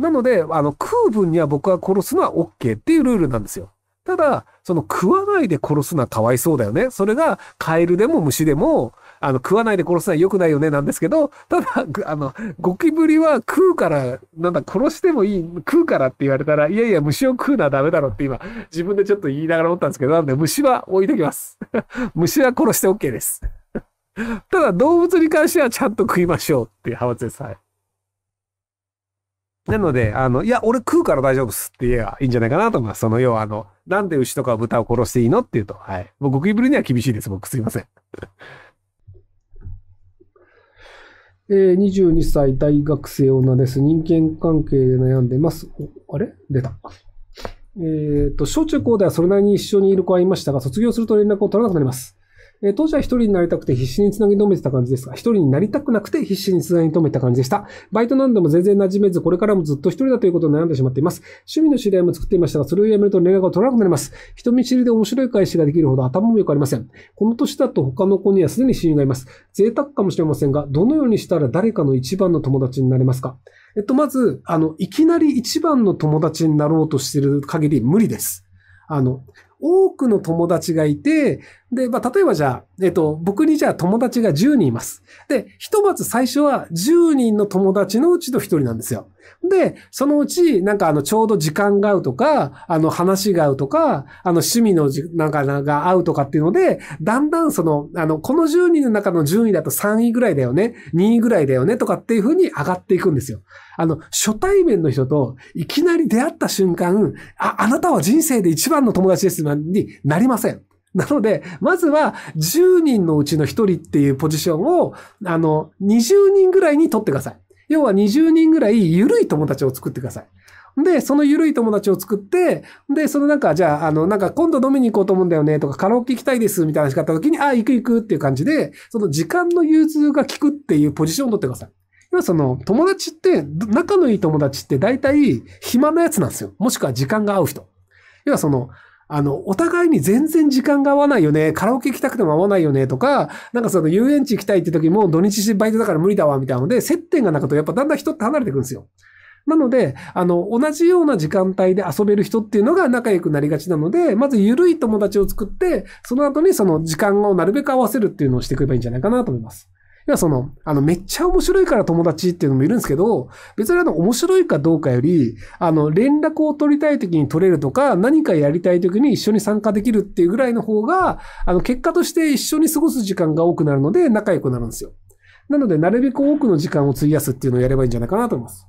なので、あの、食う分には僕は殺すのは OK っていうルールなんですよ。ただ、その食わないで殺すのはかわいそうだよね。それがカエルでも虫でも、あの、食わないで殺すのは良くないよね、なんですけど、ただ、あの、ゴキブリは食うから、なんだ、殺してもいい、食うからって言われたら、いやいや、虫を食うのはダメだろって今、自分でちょっと言いながら思ったんですけど、なんで虫は置いときます。虫は殺して OK です。ただ、動物に関してはちゃんと食いましょうっていう派閥です。はい。なので、あの、いや、俺食うから大丈夫っすって言えばいいんじゃないかなと思います。その、要は、あの、なんで牛とか豚を殺していいのって言うと、はい。もうゴキブリには厳しいです、僕。すいません。えー、22歳大学生女です。人間関係で悩んでます。あれ出た。えっ、ー、と、小中高ではそれなりに一緒にいる子はいましたが、卒業すると連絡を取らなくなります。えー、当時は一人になりたくて必死につなぎ止めてた感じですが、一人になりたくなくて必死につなぎ止めた感じでした。バイトなんでも全然馴染めず、これからもずっと一人だということを悩んでしまっています。趣味の知り合いも作っていましたが、それをやめると連絡が取らなくなります。人見知りで面白い返しができるほど頭もよくありません。この年だと他の子にはすでに親友がいます。贅沢かもしれませんが、どのようにしたら誰かの一番の友達になれますかえっと、まず、あの、いきなり一番の友達になろうとしてる限り無理です。あの、多くの友達がいて、で、まあ、例えばじゃあ、えっと、僕にじゃあ友達が10人います。で、ひとまず最初は10人の友達のうちの1人なんですよ。で、そのうち、なんかあの、ちょうど時間が合うとか、あの、話が合うとか、あの、趣味のじ、なんかが合うとかっていうので、だんだんその、あの、この10人の中の順位だと3位ぐらいだよね、2位ぐらいだよね、とかっていう風に上がっていくんですよ。あの、初対面の人といきなり出会った瞬間、あ、あなたは人生で一番の友達ですになりません。なので、まずは10人のうちの1人っていうポジションを、あの、20人ぐらいに取ってください。要は20人ぐらい緩い友達を作ってください。で、そのゆるい友達を作って、で、そのなんか、じゃあ、あの、なんか今度飲みに行こうと思うんだよねとか、カラオケ行きたいですみたいな話があった時に、あ、行く行くっていう感じで、その時間の融通が効くっていうポジションを取ってください。要はその、友達って、仲のいい友達って大体暇なやつなんですよ。もしくは時間が合う人。要はその、あの、お互いに全然時間が合わないよね、カラオケ行きたくても合わないよね、とか、なんかその遊園地行きたいって時も土日バイトだから無理だわ、みたいなので、接点がなくとやっぱだんだん人って離れてくるんですよ。なので、あの、同じような時間帯で遊べる人っていうのが仲良くなりがちなので、まず緩い友達を作って、その後にその時間をなるべく合わせるっていうのをしていけばいいんじゃないかなと思います。要はその、あの、めっちゃ面白いから友達っていうのもいるんですけど、別にあの、面白いかどうかより、あの、連絡を取りたい時に取れるとか、何かやりたい時に一緒に参加できるっていうぐらいの方が、あの、結果として一緒に過ごす時間が多くなるので、仲良くなるんですよ。なので、なるべく多くの時間を費やすっていうのをやればいいんじゃないかなと思います。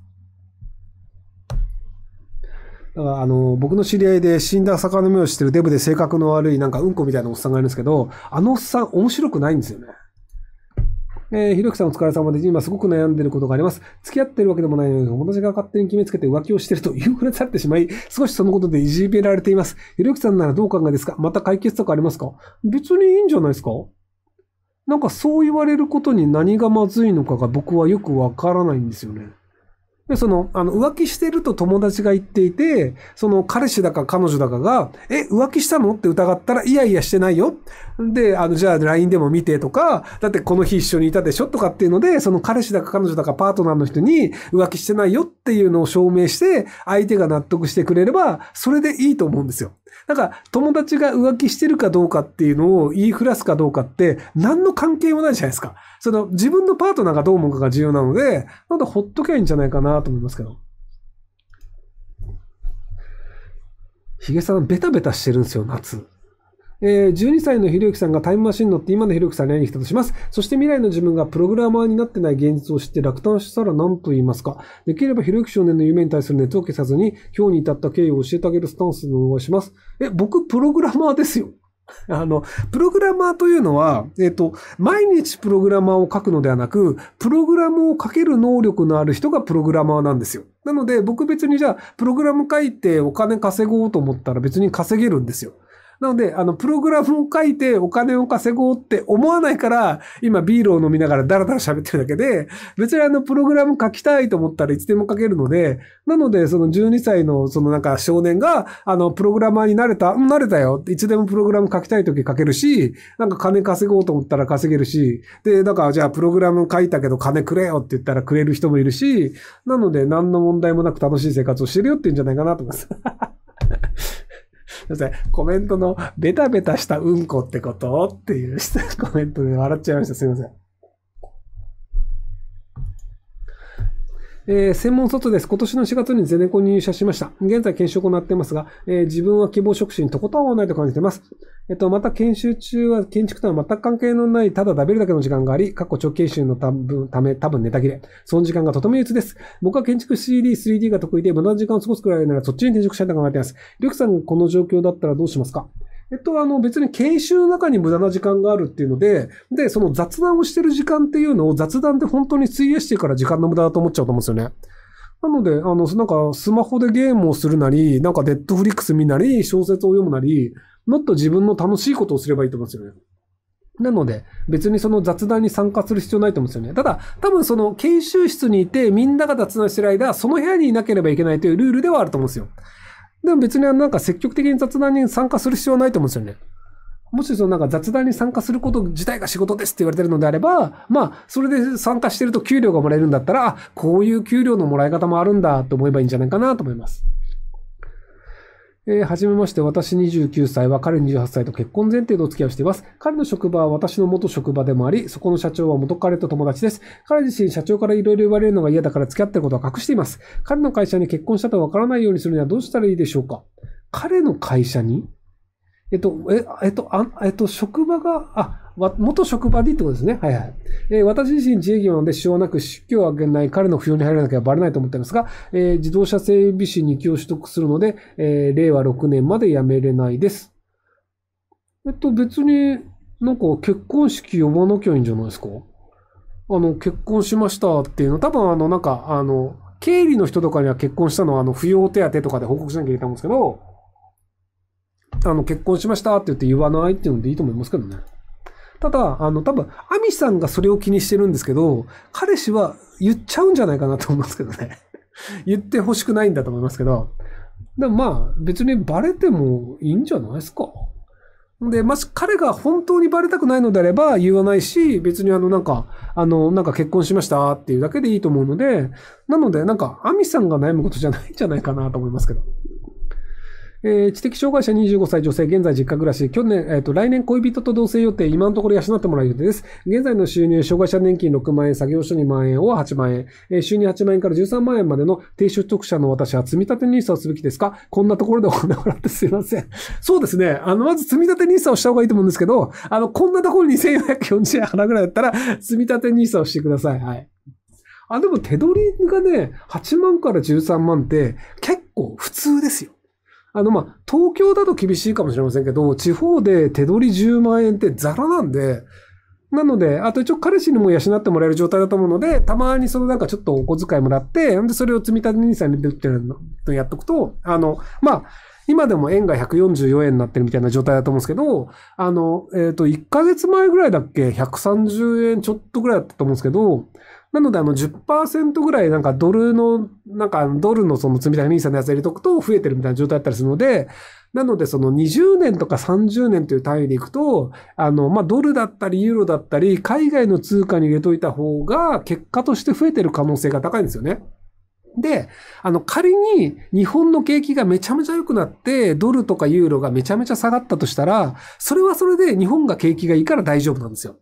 だからあの、僕の知り合いで死んだ魚の目をしてるデブで性格の悪いなんかうんこみたいなおっさんがいるんですけど、あのおっさん面白くないんですよね。えー、ひろきさんお疲れ様です。今すごく悩んでることがあります。付き合ってるわけでもないのに、私が勝手に決めつけて浮気をしてると言うふれされてしまい、少しそのことでいじめられています。ひろきさんならどう考えですかまた解決策ありますか別にいいんじゃないですかなんかそう言われることに何がまずいのかが僕はよくわからないんですよね。で、その、あの、浮気してると友達が言っていて、その彼氏だか彼女だかが、え、浮気したのって疑ったら、いやいやしてないよ。で、あの、じゃあ LINE でも見てとか、だってこの日一緒にいたでしょとかっていうので、その彼氏だか彼女だかパートナーの人に浮気してないよっていうのを証明して、相手が納得してくれれば、それでいいと思うんですよ。んか友達が浮気してるかどうかっていうのを言いふらすかどうかって、何の関係もないじゃないですか。その、自分のパートナーがどう思うかが重要なので、なんだ、ほっときゃいいんじゃないかなと思いますけど。ヒゲさん、ベタベタしてるんですよ、夏。えー、12歳のひろゆきさんがタイムマシンに乗って今のひろゆきさんに会いに来たとします。そして未来の自分がプログラマーになってない現実を知って落胆したら何と言いますか。できればひろゆき少年の夢に対する熱を消さずに、今日に至った経緯を教えてあげるスタンスでお願いします。え、僕、プログラマーですよ。あの、プログラマーというのは、えっ、ー、と、毎日プログラマーを書くのではなく、プログラムを書ける能力のある人がプログラマーなんですよ。なので、僕別にじゃあ、プログラム書いてお金稼ごうと思ったら別に稼げるんですよ。なので、あの、プログラムを書いてお金を稼ごうって思わないから、今ビールを飲みながらダラダラ喋ってるだけで、別にあの、プログラム書きたいと思ったらいつでも書けるので、なので、その12歳のそのなんか少年が、あの、プログラマーになれた、うん、なれたよ。いつでもプログラム書きたい時書けるし、なんか金稼ごうと思ったら稼げるし、で、だからじゃあプログラム書いたけど金くれよって言ったらくれる人もいるし、なので何の問題もなく楽しい生活をしてるよって言うんじゃないかなと思います。ません。コメントのベタベタしたうんこってことっていう コメントで笑っちゃいました。すいません。えー、専門卒です。今年の4月にゼネコンに入社しました。現在研修を行っていますが、えー、自分は希望職種にとことん合わないと感じています。えっと、また研修中は建築とは全く関係のない、ただ食べるだけの時間があり、過去長期研修のため多分ネタ切れ。その時間がとても憂鬱です。僕は建築 CD、3D が得意で、無駄な時間を過ごすくらいならそっちに転職したいと考えています。りょくさん、この状況だったらどうしますかえっと、あの、別に研修の中に無駄な時間があるっていうので、で、その雑談をしてる時間っていうのを雑談で本当に費やしてから時間の無駄だと思っちゃうと思うんですよね。なので、あの、なんか、スマホでゲームをするなり、なんか、ネットフリックス見なり、小説を読むなり、もっと自分の楽しいことをすればいいと思うんですよね。なので、別にその雑談に参加する必要ないと思うんですよね。ただ、多分その研修室にいて、みんなが雑談してる間、その部屋にいなければいけないというルールではあると思うんですよ。でも別になんか積極的に雑談に参加する必要はないと思うんですよね。もしそのなんか雑談に参加すること自体が仕事ですって言われてるのであれば、まあ、それで参加してると給料がもらえるんだったら、あ、こういう給料のもらい方もあるんだと思えばいいんじゃないかなと思います。えー、はじめまして、私29歳は彼28歳と結婚前提でお付き合いをしています。彼の職場は私の元職場でもあり、そこの社長は元彼と友達です。彼自身社長から色々言われるのが嫌だから付き合ってることは隠しています。彼の会社に結婚したとわからないようにするにはどうしたらいいでしょうか彼の会社にえっと、え、えっと、あ、えっと、職場が、あ、わ、元職場でってことですね。はいはい。えー、私自身自営業なので、支障なく出許をあげない彼の扶養に入らなきゃばバレないと思ってんますが、えー、自動車整備士2級を取得するので、えー、令和6年まで辞めれないです。えっと、別になんか結婚式呼ばなきゃいいんじゃないですかあの、結婚しましたっていうの、多分あの、なんか、あの、経理の人とかには結婚したのは、あの、扶養手当とかで報告しなきゃいけないんですけど、あの、結婚しましたって言って言わないっていうのでいいと思いますけどね。ただ、あの、多分、アミさんがそれを気にしてるんですけど、彼氏は言っちゃうんじゃないかなと思いますけどね。言ってほしくないんだと思いますけど。でもまあ、別にバレてもいいんじゃないですか。で、まし、彼が本当にバレたくないのであれば言わないし、別にあの、なんか、あの、なんか結婚しましたっていうだけでいいと思うので、なので、なんか、アミさんが悩むことじゃないんじゃないかなと思いますけど。えー、知的障害者25歳女性、現在実家暮らし、去年、えっ、ー、と、来年恋人と同棲予定、今のところ養ってもらう予定です。現在の収入、障害者年金6万円、作業所2万円を8万円、えー、収入8万円から13万円までの低所得者の私は積み立 NISA をすべきですかこんなところでお金をらってすいません。そうですね。あの、まず積み立 NISA をした方がいいと思うんですけど、あの、こんなところ2440円払うぐらいだったら、積み立 NISA をしてください。はい。あ、でも手取りがね、8万から13万って結構普通ですよ。あの、ま、東京だと厳しいかもしれませんけど、地方で手取り10万円ってザラなんで、なので、あと一応彼氏にも養ってもらえる状態だと思うので、たまにそのなんかちょっとお小遣いもらって、んでそれを積み立て n i s に出てるのやっとくと、あの、まあ、今でも円が144円になってるみたいな状態だと思うんですけど、あの、えっ、ー、と、1ヶ月前ぐらいだっけ、130円ちょっとぐらいだったと思うんですけど、なので、あの10%ぐらい、なんかドルの、なんかドルのその積み立て NISA のやつ入れとくと増えてるみたいな状態だったりするので、なので、その20年とか30年という単位でいくと、あの、まあ、ドルだったり、ユーロだったり、海外の通貨に入れといた方が、結果として増えてる可能性が高いんですよね。で、あの、仮に日本の景気がめちゃめちゃ良くなって、ドルとかユーロがめちゃめちゃ下がったとしたら、それはそれで日本が景気がいいから大丈夫なんですよ。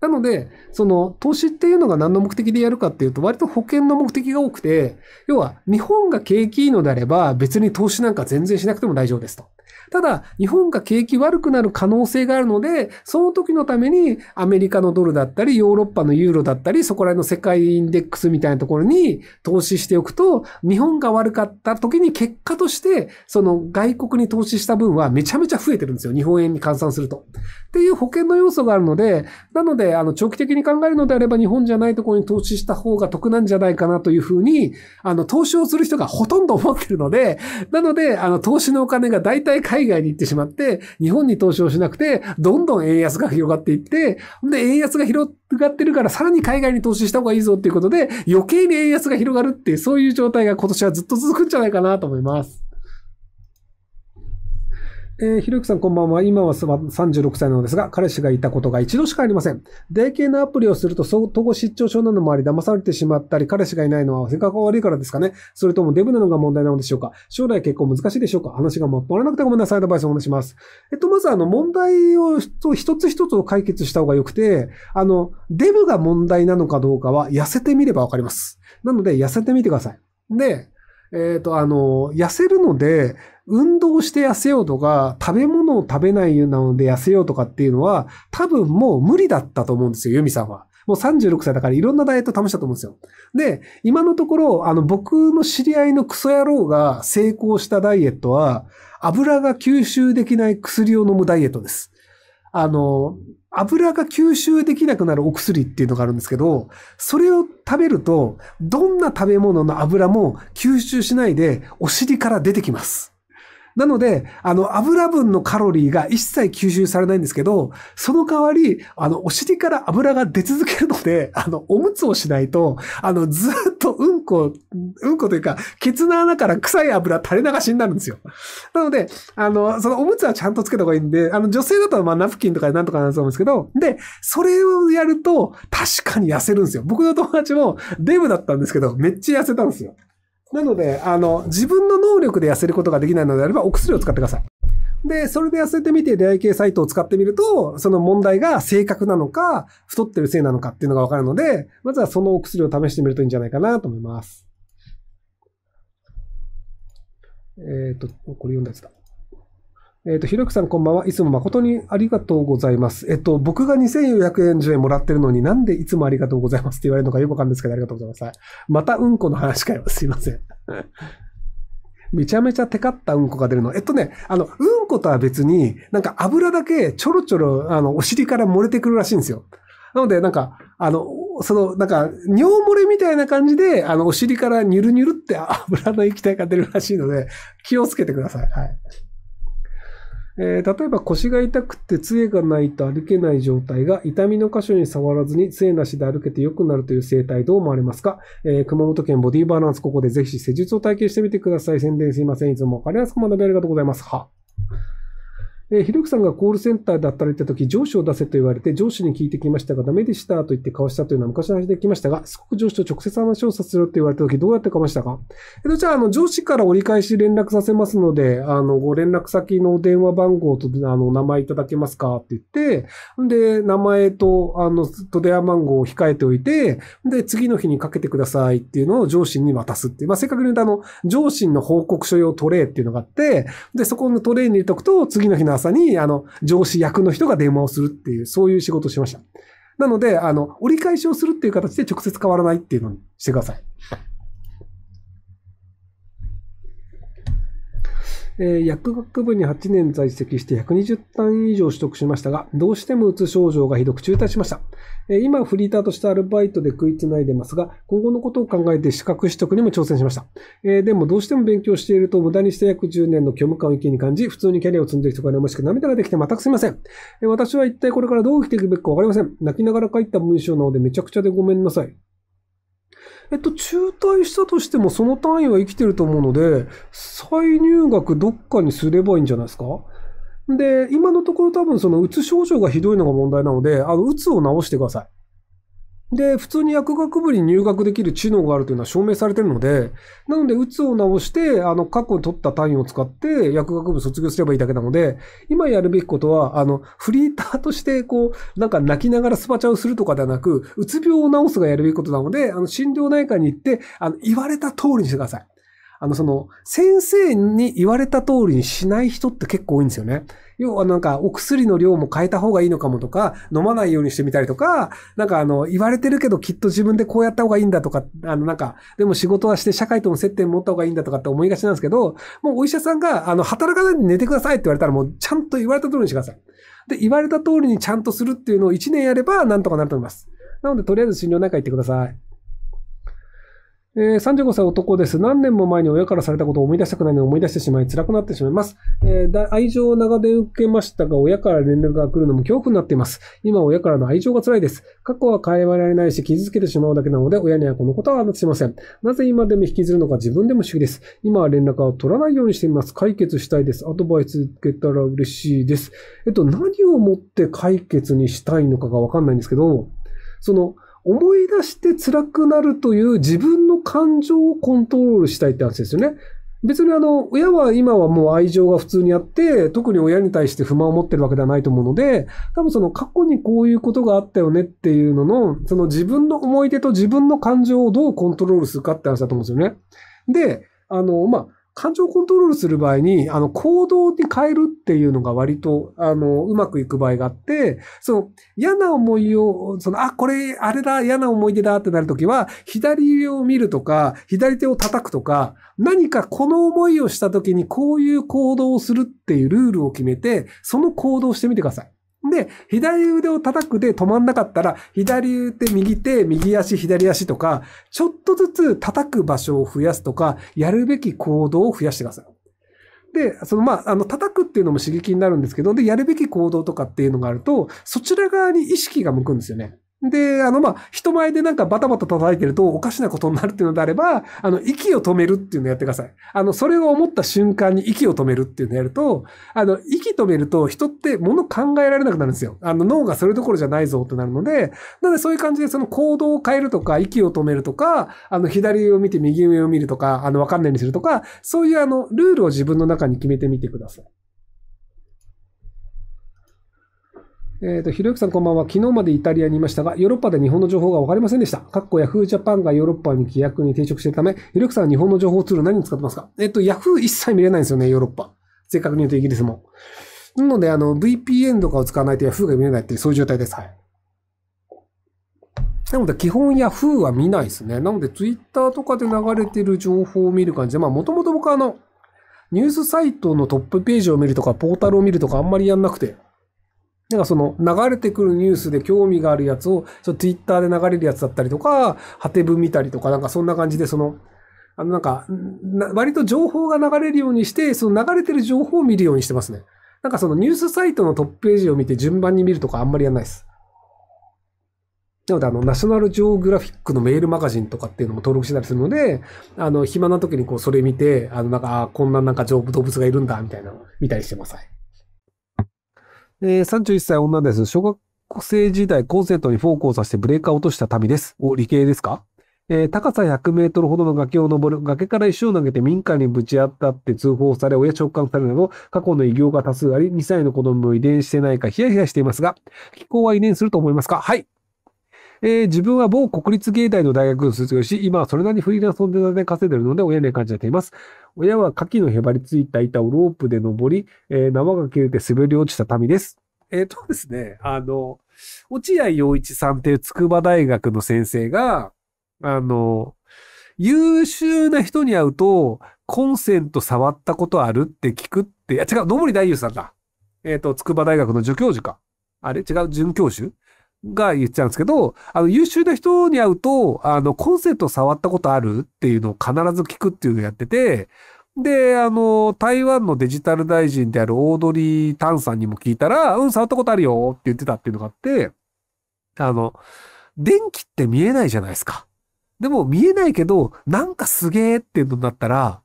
なので、その投資っていうのが何の目的でやるかっていうと、割と保険の目的が多くて、要は日本が景気いいのであれば別に投資なんか全然しなくても大丈夫ですと。ただ、日本が景気悪くなる可能性があるので、その時のためにアメリカのドルだったり、ヨーロッパのユーロだったり、そこら辺の世界インデックスみたいなところに投資しておくと、日本が悪かった時に結果として、その外国に投資した分はめちゃめちゃ増えてるんですよ。日本円に換算すると。っていう保険の要素があるので、なので、で、あの、長期的に考えるのであれば、日本じゃないところに投資した方が得なんじゃないかなというふうに、あの、投資をする人がほとんど思ってるので、なので、あの、投資のお金が大体海外に行ってしまって、日本に投資をしなくて、どんどん円安が広がっていって、で、円安が広がってるから、さらに海外に投資した方がいいぞっていうことで、余計に円安が広がるっていう、そういう状態が今年はずっと続くんじゃないかなと思います。えー、ひろゆきさんこんばんは。今は36歳なのですが、彼氏がいたことが一度しかありません。出会のアプリをすると、そ統合失調症なのもあり、騙されてしまったり、彼氏がいないのは性格が悪いからですかね。それともデブなのが問題なのでしょうか。将来結構難しいでしょうか。話がまとまらなくてごめんなさい。アドバイスお願いします。えっと、まずあの、問題を一つ一つを解決した方が良くて、あの、デブが問題なのかどうかは、痩せてみればわかります。なので、痩せてみてください。で、えっ、ー、と、あの、痩せるので、運動して痩せようとか、食べ物を食べないようなので痩せようとかっていうのは、多分もう無理だったと思うんですよ、ユミさんは。もう36歳だからいろんなダイエット試したと思うんですよ。で、今のところ、あの、僕の知り合いのクソ野郎が成功したダイエットは、油が吸収できない薬を飲むダイエットです。あの、油が吸収できなくなるお薬っていうのがあるんですけど、それを食べると、どんな食べ物の油も吸収しないで、お尻から出てきます。なので、あの、油分のカロリーが一切吸収されないんですけど、その代わり、あの、お尻から油が出続けるので、あの、おむつをしないと、あの、ずっとうんこ、うんこというか、ケツの穴から臭い油垂れ流しになるんですよ。なので、あの、そのおむつはちゃんとつけた方がいいんで、あの、女性だとまナプキンとかでなんとかなると思うんですけど、で、それをやると、確かに痩せるんですよ。僕の友達もデブだったんですけど、めっちゃ痩せたんですよ。なので、あの、自分の能力で痩せることができないのであれば、お薬を使ってください。で、それで痩せてみて出会い系サイトを使ってみると、その問題が正確なのか、太ってるせいなのかっていうのがわかるので、まずはそのお薬を試してみるといいんじゃないかなと思います。えっ、ー、と、これ読んだやつだ。えっ、ー、と、ひろゆきさんこんばんは。いつも誠にありがとうございます。えっと、僕が2 4 0 0円もらってるのになんでいつもありがとうございますって言われるのかよくわかんないですけど、ありがとうございます。またうんこの話かよ。すいません。めちゃめちゃテカったうんこが出るの。えっとね、あの、うんことは別に、なんか油だけちょろちょろ、あの、お尻から漏れてくるらしいんですよ。なので、なんか、あの、その、なんか、尿漏れみたいな感じで、あの、お尻からニュルニュルって油の液体が出るらしいので、気をつけてください。はい。えー、例えば腰が痛くて杖がないと歩けない状態が痛みの箇所に触らずに杖なしで歩けて良くなるという生態どう思われますか、えー、熊本県ボディバランスここでぜひ施術を体験してみてください。宣伝すいません。いつもわかりやすく学びありがとうございます。は。えひろきさんがコールセンターで働いた時、上司を出せと言われて、上司に聞いてきましたが、ダメでしたと言って交わしたというのは昔の話できましたが、すごく上司と直接話をさせろと言われた時、どうやって交わしたかえっと、じゃあ、あの、上司から折り返し連絡させますので、あの、ご連絡先の電話番号と、あの、名前いただけますかって言って、で、名前と、あの、と電話番号を控えておいて、で、次の日にかけてくださいっていうのを上司に渡すっていう、まあ、正確に言うと、あの、上司の報告書用トレイっていうのがあって、で、そこのトレイに入れておくと、次の日の朝に、あの、上司役の人が電話をするっていう、そういう仕事をしました。なので、あの、折り返しをするっていう形で直接変わらないっていうのにしてください。え薬学部に8年在籍して120単位以上取得しましたが、どうしてもうつ症状がひどく中退しました。え今、フリーターとしてアルバイトで食いつないでますが、今後のことを考えて資格取得にも挑戦しました。えでも、どうしても勉強していると無駄にして約10年の虚無感を一気に感じ、普通にキャリアを積んでいる人がね、もしく涙ができて全くすみません。え私は一体これからどう生きていくべきかわかりません。泣きながら書いた文章なのでめちゃくちゃでごめんなさい。えっと、中退したとしてもその単位は生きてると思うので、再入学どっかにすればいいんじゃないですかで、今のところ多分そのうつ症状がひどいのが問題なので、あの、うつを治してください。で、普通に薬学部に入学できる知能があるというのは証明されてるので、なので、うつを治して、あの、過去に取った単位を使って薬学部卒業すればいいだけなので、今やるべきことは、あの、フリーターとして、こう、なんか泣きながらスパチャをするとかではなく、うつ病を治すがやるべきことなので、あの、診療内科に行って、あの、言われた通りにしてください。あの、その、先生に言われた通りにしない人って結構多いんですよね。要はなんか、お薬の量も変えた方がいいのかもとか、飲まないようにしてみたりとか、なんかあの、言われてるけどきっと自分でこうやった方がいいんだとか、あのなんか、でも仕事はして社会との接点持った方がいいんだとかって思いがちなんですけど、もうお医者さんが、あの、働かないで寝てくださいって言われたらもうちゃんと言われた通りにしてください。で、言われた通りにちゃんとするっていうのを1年やればなんとかなると思います。なので、とりあえず診療内科行ってください。えー、35歳男です。何年も前に親からされたことを思い出したくないのに思い出してしまい、辛くなってしまいます。えー、愛情を長年受けましたが、親から連絡が来るのも恐怖になっています。今、親からの愛情が辛いです。過去は変えられないし、傷つけてしまうだけなので、親にはこのことは話しません。なぜ今でも引きずるのか自分でも主義です。今は連絡は取らないようにしています。解決したいです。アドバイス受けたら嬉しいです。えっと、何をもって解決にしたいのかがわかんないんですけど、その、思い出して辛くなるという自分の感情をコントロールしたいって話ですよね。別にあの、親は今はもう愛情が普通にあって、特に親に対して不満を持ってるわけではないと思うので、多分その過去にこういうことがあったよねっていうのの、その自分の思い出と自分の感情をどうコントロールするかって話だと思うんですよね。で、あの、まあ、感情をコントロールする場合に、あの、行動に変えるっていうのが割と、あの、うまくいく場合があって、その、嫌な思いを、その、あ、これ、あれだ、嫌な思い出だってなるときは、左上を見るとか、左手を叩くとか、何かこの思いをしたときにこういう行動をするっていうルールを決めて、その行動をしてみてください。で、左腕を叩くで止まんなかったら、左腕、右手、右足、左足とか、ちょっとずつ叩く場所を増やすとか、やるべき行動を増やしてください。で、その、まあ、あの、叩くっていうのも刺激になるんですけど、で、やるべき行動とかっていうのがあると、そちら側に意識が向くんですよね。で、あの、まあ、人前でなんかバタバタ叩いてるとおかしなことになるっていうのであれば、あの、息を止めるっていうのをやってください。あの、それを思った瞬間に息を止めるっていうのをやると、あの、息止めると人って物考えられなくなるんですよ。あの、脳がそれどころじゃないぞってなるので、なのでそういう感じでその行動を変えるとか、息を止めるとか、あの、左を見て右上を見るとか、あの、わかんないようにするとか、そういうあの、ルールを自分の中に決めてみてください。えっ、ー、と、ひろゆきさんこんばんは。昨日までイタリアにいましたが、ヨーロッパで日本の情報がわかりませんでした。かっこ Yahoo Japan がヨーロッパに規約に抵触しているため、ひろゆきさんは日本の情報ツール何に使ってますかえっ、ー、と、Yahoo 一切見れないんですよね、ヨーロッパ。正確に言うとイギリスも。なので、あの、VPN とかを使わないと Yahoo が見れないっていう、そういう状態です。はい。なので、基本 Yahoo は見ないですね。なので、Twitter とかで流れてる情報を見る感じで、まあ、もともと僕はあの、ニュースサイトのトップページを見るとか、ポータルを見るとか、あんまりやんなくて。なんかその流れてくるニュースで興味があるやつを、そのっと Twitter で流れるやつだったりとか、ハてブ見たりとか、なんかそんな感じで、その、あのなんか、割と情報が流れるようにして、その流れてる情報を見るようにしてますね。なんかそのニュースサイトのトップページを見て順番に見るとかあんまりやんないです。なので、あの、ナショナルジオグラフィックのメールマガジンとかっていうのも登録してたりするので、あの、暇な時にこう、それ見て、あの、なんか、あこんななんか動物がいるんだ、みたいなの見たりしてます。はいえー、31歳女です。小学生時代コンセントにフォークを刺してブレーカーを落とした民です。お、理系ですかえー、高さ100メートルほどの崖を登る、崖から石を投げて民家にぶち当たって通報され、親直感されるなど、過去の異業が多数あり、2歳の子供も遺伝してないかヒヤヒヤしていますが、気候は遺伝すると思いますかはい。えー、自分は某国立芸大の大学を卒業し、今はそれなりにフリーランスの値段で稼いでるので、親に感じています。親は牡蠣のへばりついた板をロープで登り、えー、縄が切れて滑り落ちた民です。えっ、ー、とですね、あの、落合陽一さんっていう筑波大学の先生が、あの、優秀な人に会うと、コンセント触ったことあるって聞くって、いや違う、野森大優さんだ。えっ、ー、と、筑波大学の助教授か。あれ違う、准教授が言ってたんですけど、あの、優秀な人に会うと、あの、コンセント触ったことあるっていうのを必ず聞くっていうのをやってて、で、あの、台湾のデジタル大臣であるオードリー・タンさんにも聞いたら、うん、触ったことあるよって言ってたっていうのがあって、あの、電気って見えないじゃないですか。でも見えないけど、なんかすげえっていうのになったら、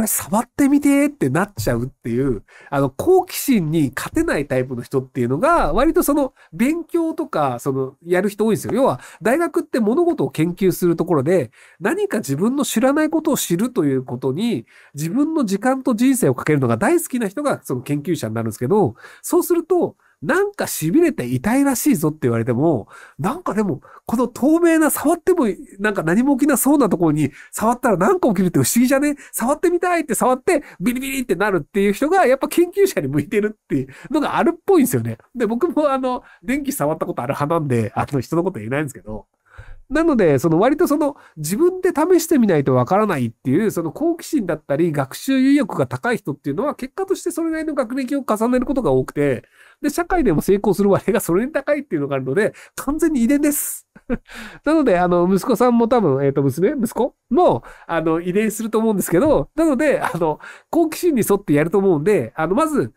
これ触ってみてってなっちゃうっていう、あの、好奇心に勝てないタイプの人っていうのが、割とその、勉強とか、その、やる人多いんですよ。要は、大学って物事を研究するところで、何か自分の知らないことを知るということに、自分の時間と人生をかけるのが大好きな人が、その研究者になるんですけど、そうすると、なんか痺れて痛いらしいぞって言われても、なんかでも、この透明な、触っても、なんか何も起きなそうなところに、触ったらなんか起きるって不思議じゃね触ってみたいって触って、ビリビリってなるっていう人が、やっぱ研究者に向いてるっていうのがあるっぽいんですよね。で、僕もあの、電気触ったことある派なんで、あの、人のこと言えないんですけど、なので、その割とその自分で試してみないとわからないっていう、その好奇心だったり学習意欲が高い人っていうのは結果としてそれなりの学歴を重ねることが多くて、で、社会でも成功する割合がそれに高いっていうのがあるので、完全に遺伝です。なので、あの、息子さんも多分、えっ、ー、と、娘息子も、あの、遺伝すると思うんですけど、なので、あの、好奇心に沿ってやると思うんで、あの、まず、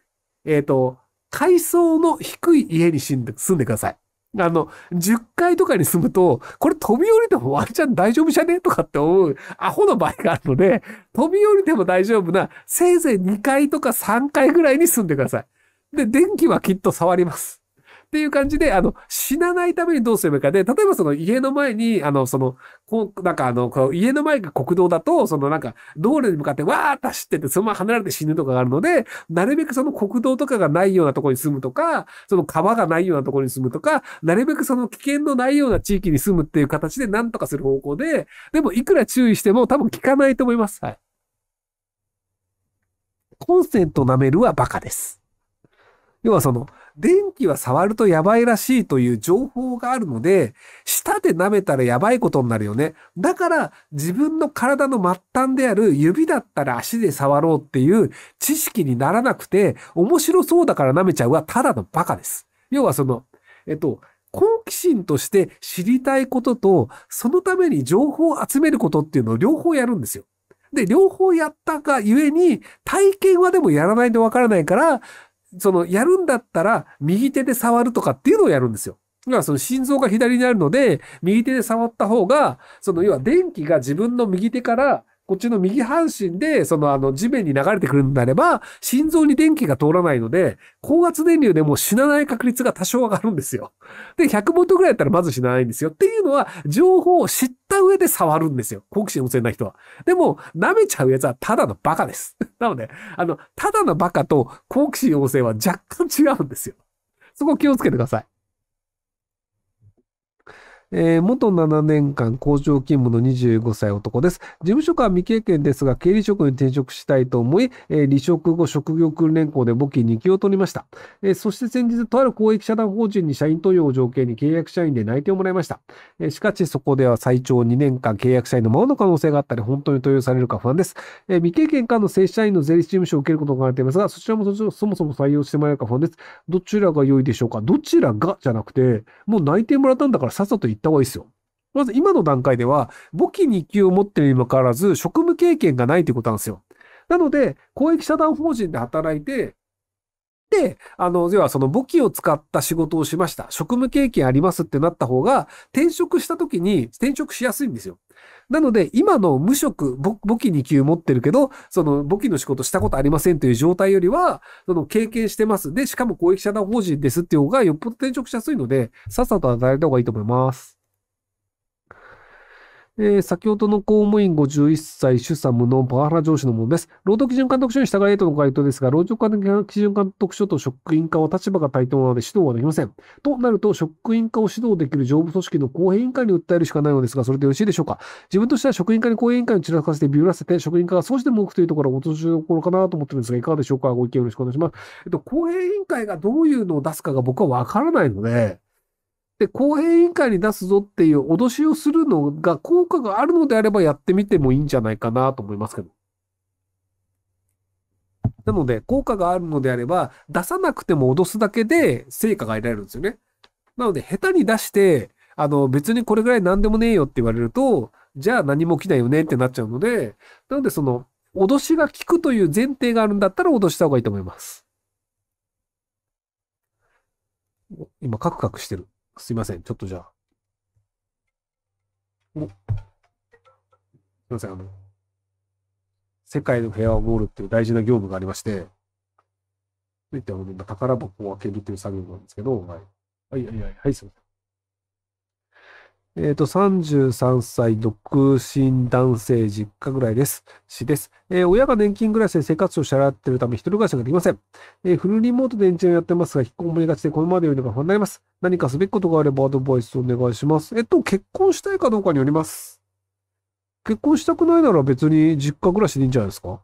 えっ、ー、と、階層の低い家に住んで、住んでください。あの、10階とかに住むと、これ飛び降りてもワンチャン大丈夫じゃねとかって思うアホの場合があるので、飛び降りても大丈夫な、せいぜい2階とか3階ぐらいに住んでください。で、電気はきっと触ります。っていう感じで、あの、死なないためにどうすればいいかで、例えばその家の前に、あの、その、こう、なんかあの、こう家の前が国道だと、そのなんか、道路に向かってわーって走ってて、そのまま離れて死ぬとかがあるので、なるべくその国道とかがないようなところに住むとか、その川がないようなところに住むとか、なるべくその危険のないような地域に住むっていう形で何とかする方向で、でもいくら注意しても多分効かないと思います。はい。コンセント舐めるはバカです。要はその、電気は触るとやばいらしいという情報があるので、舌で舐めたらやばいことになるよね。だから、自分の体の末端である指だったら足で触ろうっていう知識にならなくて、面白そうだから舐めちゃうはただのバカです。要はその、えっと、好奇心として知りたいことと、そのために情報を集めることっていうのを両方やるんですよ。で、両方やったがゆえに、体験はでもやらないとわからないから、その、やるんだったら、右手で触るとかっていうのをやるんですよ。要はその心臓が左にあるので、右手で触った方が、その要は電気が自分の右手からこっちの右半身で、そのあの地面に流れてくるんであれば、心臓に電気が通らないので、高圧電流でも死なない確率が多少上がるんですよ。で、100ボルトぐらいやったらまず死なないんですよ。っていうのは、情報を知った上で触るんですよ。好奇心旺盛な人は。でも、舐めちゃうやつはただのバカです。なので、あの、ただのバカと好奇心旺盛は若干違うんですよ。そこ気をつけてください。えー、元7年間工場勤務の25歳男です。事務職は未経験ですが、経理職に転職したいと思い、えー、離職後職業訓練校で簿記2級を取りました。えー、そして先日、とある公益社団法人に社員登用を条件に契約社員で内定をもらいました。えしかし、そこでは最長2年間契約社員のままの可能性があったり、本当に登用されるか不安です。え未経験間の正社員の税理士事務所を受けることが考えていますが、そちらもそもそも採用してもらえるか不安です。どちらが良いでしょうかどちらがじゃなくて、もう内定もらったんだからさっさと行ってった方がいいですよ。まず今の段階では、簿記2級を持っているにもかかわらず、職務経験がないということなんですよ。なので、公益社団法人で働いて、で、、あの、要はその簿記を使った仕事をしました。職務経験ありますってなった方が、転職した時に転職しやすいんですよ。なので、今の無職、簿記2級持ってるけど、その簿記の仕事したことありませんという状態よりは、その経験してます。で、しかも公益社団法人ですっていう方がよっぽど転職しやすいので、さっさと働いた方がいいと思います。えー、先ほどの公務員51歳、主産無能、パワハラ上司のものです。労働基準監督署に従えとの回答ですが、労働基準監督署と職員課は立場が対等なので指導はできません。となると、職員課を指導できる常務組織の公平委員会に訴えるしかないのですが、それでよろしいでしょうか。自分としては職員課に公平委員会を散らかせてビューらせて、職員課が少しでも多くというところを落としどころかなと思ってるんですが、いかがでしょうか。ご意見よろしくお願いします。えっと、公平委員会がどういうのを出すかが僕はわからないので、で、公平委員会に出すぞっていう脅しをするのが効果があるのであればやってみてもいいんじゃないかなと思いますけど。なので、効果があるのであれば、出さなくても脅すだけで成果が得られるんですよね。なので、下手に出して、あの、別にこれぐらい何でもねえよって言われると、じゃあ何も起きないよねってなっちゃうので、なので、その、脅しが効くという前提があるんだったら脅した方がいいと思います。今、カクカクしてる。すいません。ちょっとじゃあ。おすいません。あの、世界の平和を守るっていう大事な業務がありまして、ついては、宝箱を開けるという作業なんですけど、はい。はい、はい、はい、はい、すいません。えっ、ー、と、33歳、独身男性、実家ぐらいです。死です。えー、親が年金暮らしで生活費を支払っているため、一人暮らしができません。えー、フルリモートで延長をやってますが、引っこもりがちでこのままでよいのが不安になります。何かすべきことがあればアドバイスをお願いします。えっと、結婚したいかどうかによります。結婚したくないなら別に実家暮らしでいいんじゃないですか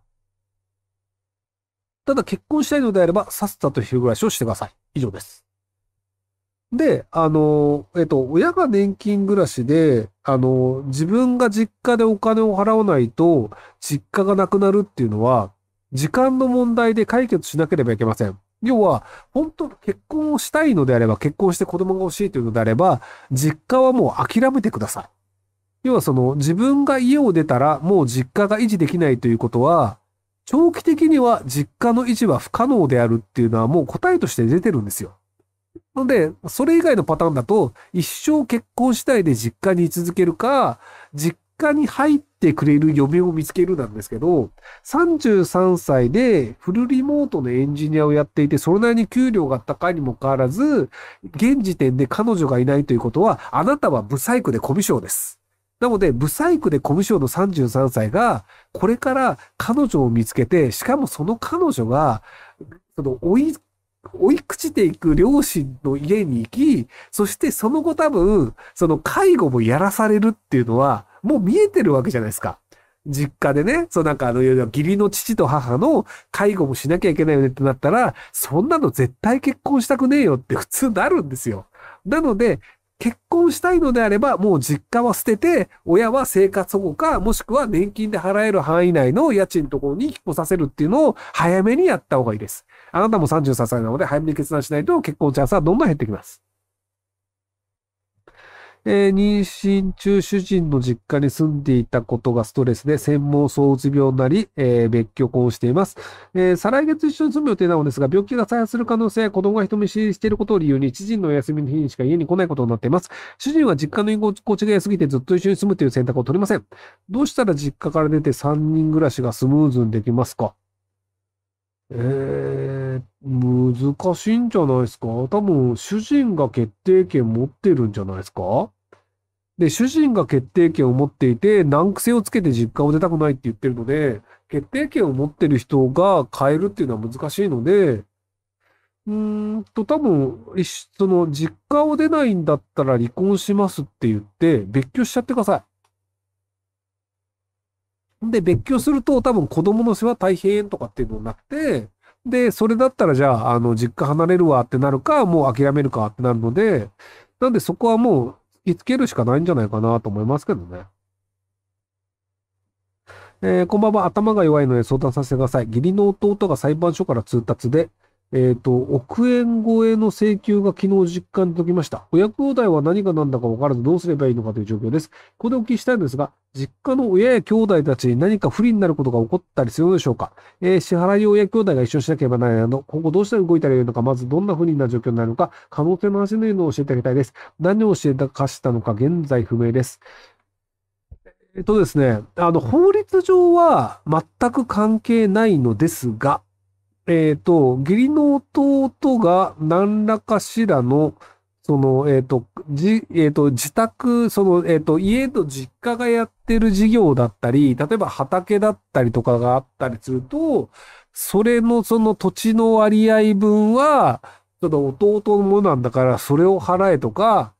ただ結婚したいのであれば、さっさと昼暮らしをしてください。以上です。で、あの、えっと、親が年金暮らしで、あの、自分が実家でお金を払わないと、実家がなくなるっていうのは、時間の問題で解決しなければいけません。要は、本当、結婚をしたいのであれば、結婚して子供が欲しいというのであれば、実家はもう諦めてください。要はその、自分が家を出たら、もう実家が維持できないということは、長期的には実家の維持は不可能であるっていうのはもう答えとして出てるんですよ。ので、それ以外のパターンだと、一生結婚したいで実家に居続けるか、実家に入ってくれる嫁を見つけるなんですけど、33歳でフルリモートのエンジニアをやっていて、それなりに給料が高いにもかかわらず、現時点で彼女がいないということは、あなたは不細工でコミュ障です。なので、不細工でコミュ障の33歳が、これから彼女を見つけて、しかもその彼女が、その追い追い朽ちていく両親の家に行き、そしてその後多分、その介護もやらされるっていうのは、もう見えてるわけじゃないですか。実家でね、そうなんかあの、義理の父と母の介護もしなきゃいけないよねってなったら、そんなの絶対結婚したくねえよって普通なるんですよ。なので、結婚したいのであれば、もう実家は捨てて、親は生活保護か、もしくは年金で払える範囲内の家賃のところに引っ越させるっていうのを早めにやった方がいいです。あなたも33歳なので早めに決断しないと結婚チャンスはどんどん減ってきます。えー、妊娠中主人の実家に住んでいたことがストレスで専門相うつ病になり、えー、別居婚しています、えー、再来月一緒に住む予定なのですが、病気が再発する可能性子供が人見知りしていることを理由に、知人のお休みの日にしか家に来ないことになっています。主人は実家の居心地が良すぎてずっと一緒に住むという選択を取りません。どうしたら実家から出て3人暮らしがスムーズにできますかえー、難しいんじゃないですか多分、主人が決定権持ってるんじゃないですかで、主人が決定権を持っていて、難癖をつけて実家を出たくないって言ってるので、決定権を持ってる人が変えるっていうのは難しいので、うーんと、多分、その、実家を出ないんだったら離婚しますって言って、別居しちゃってください。で、別居すると多分子供の世話大変とかっていうのになって、で、それだったらじゃあ、あの、実家離れるわってなるか、もう諦めるかってなるので、なんでそこはもう突つけるしかないんじゃないかなと思いますけどね。えー、こんばんは。頭が弱いので相談させてください。義理の弟が裁判所から通達で、えっ、ー、と、億円超えの請求が昨日実感で解きました。親兄弟は何が何だか分からずどうすればいいのかという状況です。ここでお聞きしたいんですが、実家の親や兄弟たちに何か不利になることが起こったりするのでしょうか、えー、支払いを親兄弟が一緒にしなければならないの、ど、今後どうしたら動いたらいいのか、まずどんな不利な状況になるのか、可能性の話のようのを教えてあげたいです。何を教えたかしたのか現在不明です。えっ、ー、とですね、あの、法律上は全く関係ないのですが、えっ、ー、と、義理の弟が何らかしらの、その、えっ、ー、と、じ、えっ、ー、と、自宅、その、えっ、と、家と実家がやってる事業だったり、例えば畑だったりとかがあったりすると、それのその土地の割合分は、ちょっと弟のものなんだから、それを払えとか、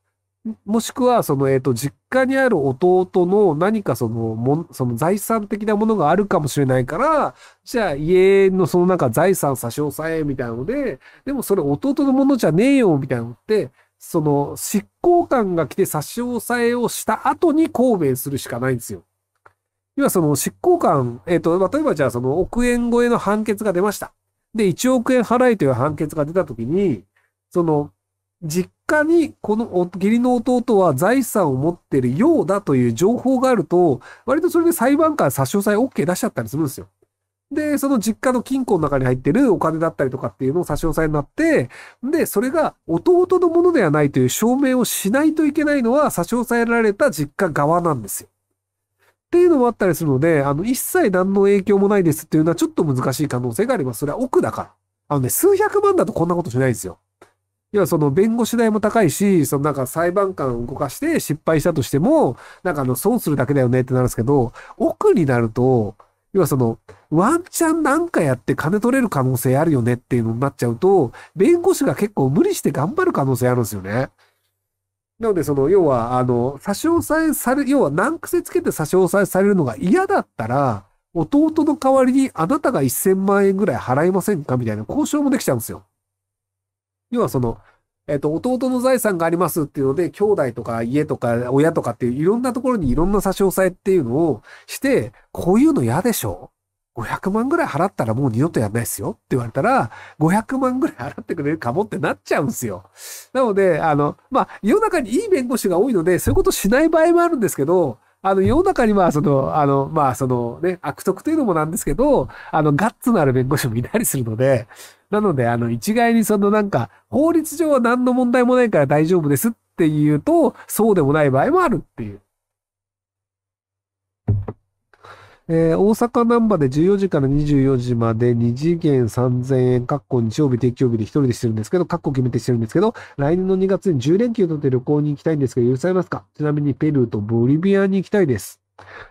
もしくは、その、えっ、と、実家にある弟の何かその、もその財産的なものがあるかもしれないから、じゃあ家のそのなんか財産差し押さえみたいなので、でもそれ弟のものじゃねえよ、みたいなのって、その、執行官が来て差し押さえをした後に抗弁するしかないんですよ。要はその執行官、えっ、ー、と、例えばじゃあその億円超えの判決が出ました。で、1億円払いという判決が出たときに、その、実家にこの義理の弟は財産を持ってるようだという情報があると、割とそれで裁判官差し押さえ OK 出しちゃったりするんですよ。で、その実家の金庫の中に入ってるお金だったりとかっていうのを差し押さえになって、で、それが弟のものではないという証明をしないといけないのは差し押さえられた実家側なんですよ。っていうのもあったりするので、あの、一切何の影響もないですっていうのはちょっと難しい可能性があります。それは奥だから。あのね、数百万だとこんなことしないんですよ。要はその弁護士代も高いし、そのなんか裁判官を動かして失敗したとしても、なんかあの損するだけだよねってなるんですけど、奥になると、要はその、ワンチャンなんかやって金取れる可能性あるよねっていうのになっちゃうと、弁護士が結構無理して頑張る可能性あるんですよね。なので、その、要は、あの、差し押さえされ、要は難癖つけて差し押さえされるのが嫌だったら、弟の代わりにあなたが1000万円ぐらい払いませんかみたいな交渉もできちゃうんですよ。要はその、えっ、と、弟の財産がありますっていうので、兄弟とか家とか親とかっていういろんなところにいろんな差し押さえっていうのをして、こういうの嫌でしょ ?500 万ぐらい払ったらもう二度とやんないっすよって言われたら、500万ぐらい払ってくれるかもってなっちゃうんすよ。なので、あの、まあ、世の中にいい弁護士が多いので、そういうことしない場合もあるんですけど、あの、世の中にまあ、その、あの、まあ、そのね、悪徳というのもなんですけど、あの、ガッツのある弁護士もいたりするので、なので、あの、一概にそのなんか、法律上は何の問題もないから大丈夫ですっていうと、そうでもない場合もあるっていう。えー、大阪難波で14時から24時まで2次元3000円、括弧日曜日定休日で一人でしてるんですけど、括弧決めてしてるんですけど、来年の2月に10連休取って旅行に行きたいんですけど、許されますかちなみにペルーとボリビアに行きたいです。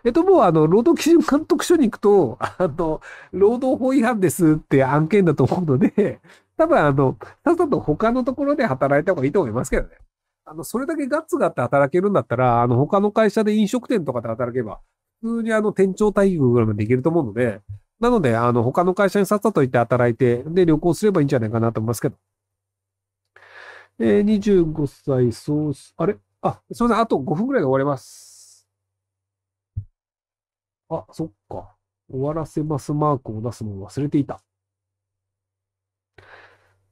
えっと、もう、あの、労働基準監督署に行くと、あの、労働法違反ですって案件だと思うので、多分、あの、さっさと他のところで働いた方がいいと思いますけどね。あの、それだけガッツがあって働けるんだったら、あの、他の会社で飲食店とかで働けば、普通にあの店長待遇ぐらいまでいけると思うので、なので、あの、他の会社にさっさと行って働いて、で、旅行すればいいんじゃないかなと思いますけど。えー、25歳、そうす、あれあ、すいません。あと5分ぐらいで終わります。あ、そっか。終わらせますマークを出すのを忘れていた。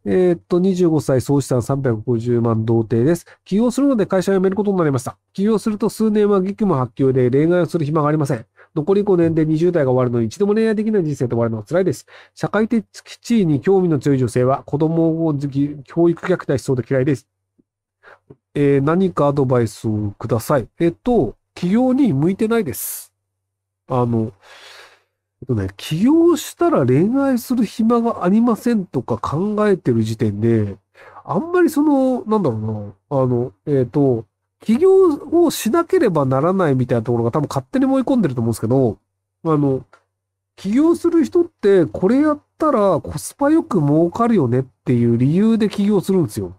えー、っと、25歳、総資産350万同定です。起業するので会社を辞めることになりました。起業すると数年は激務発狂で恋愛をする暇がありません。残り5年で20代が終わるのに一度も恋愛できない人生で終わるのは辛いです。社会的地位に興味の強い女性は子供を教育虐待しそうで嫌いです。えー、何かアドバイスをください。えっと、起業に向いてないです。あの、えっとね、起業したら恋愛する暇がありませんとか考えてる時点で、あんまりその、なんだろうな、あの、えっ、ー、と、起業をしなければならないみたいなところが多分勝手に思い込んでると思うんですけど、あの、起業する人ってこれやったらコスパよく儲かるよねっていう理由で起業するんですよ。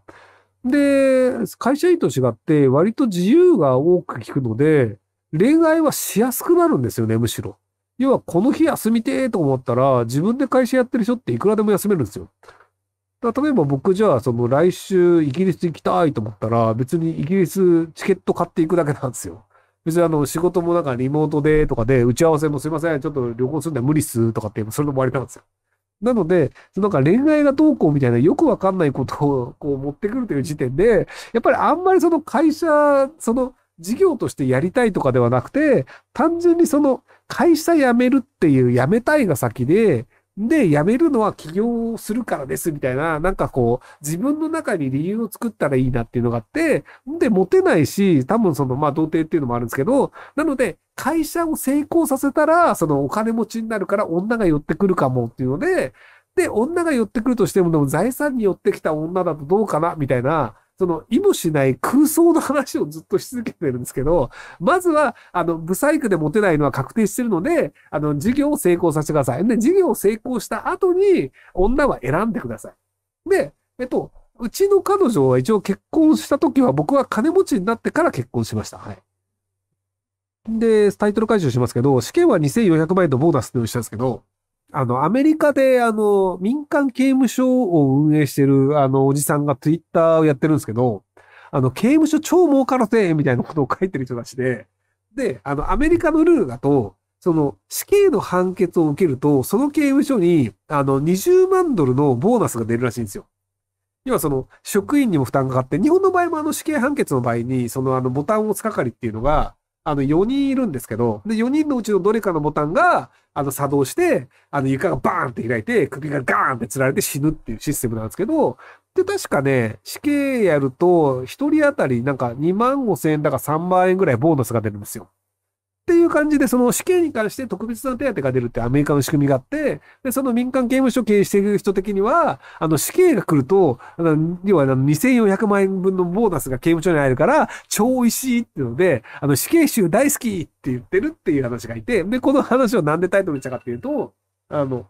で、会社員と違って割と自由が多く効くので、恋愛はしやすくなるんですよね、むしろ。要はこの日休みてーと思ったら、自分で会社やってる人っていくらでも休めるんですよ。例えば僕じゃあ、その来週イギリス行きたいと思ったら、別にイギリスチケット買っていくだけなんですよ。別にあの仕事もなんかリモートでとかで、打ち合わせもすいません、ちょっと旅行するんで無理っすとかってそれの終わりなんですよ。なので、なんか恋愛がどうこうみたいなよくわかんないことをこう持ってくるという時点で、やっぱりあんまりその会社、その事業としてやりたいとかではなくて、単純にその会社辞めるっていう辞めたいが先で、で、辞めるのは起業するからですみたいな、なんかこう、自分の中に理由を作ったらいいなっていうのがあって、で、モテないし、多分その、まあ、童貞っていうのもあるんですけど、なので、会社を成功させたら、そのお金持ちになるから女が寄ってくるかもっていうので、で、女が寄ってくるとしても、でも財産に寄ってきた女だとどうかなみたいな、その意もしない空想の話をずっとし続けてるんですけど、まずは、あの、ブサイクで持てないのは確定してるので、あの、事業を成功させてください。で、事業を成功した後に、女は選んでください。で、えっと、うちの彼女は一応結婚した時は僕は金持ちになってから結婚しました。はい。で、タイトル回収しますけど、試験は2400万円のボーナスでいうしたんですけど、あの、アメリカで、あの、民間刑務所を運営してる、あの、おじさんがツイッターをやってるんですけど、あの、刑務所超儲からせ、みたいなことを書いてる人たちで、で、あの、アメリカのルールだと、その、死刑の判決を受けると、その刑務所に、あの、20万ドルのボーナスが出るらしいんですよ。要はその、職員にも負担がかかって、日本の場合もあの死刑判決の場合に、そのあのボタンを押す係っていうのが、あの、4人いるんですけど、で、4人のうちのどれかのボタンが、あの、作動して、あの、床がバーンって開いて、首がガーンってつられて死ぬっていうシステムなんですけど、で、確かね、死刑やると、1人当たりなんか2万5千円だか3万円ぐらいボーナスが出るんですよ。っていう感じで、その死刑に関して特別な手当が出るってアメリカの仕組みがあって、で、その民間刑務所経営している人的には、あの死刑が来ると、あの要はあの2400万円分のボーナスが刑務所に入るから、超美味しいっていうので、あの死刑囚大好きって言ってるっていう話がいて、で、この話をなんでタイトルにしたかっていうと、あの、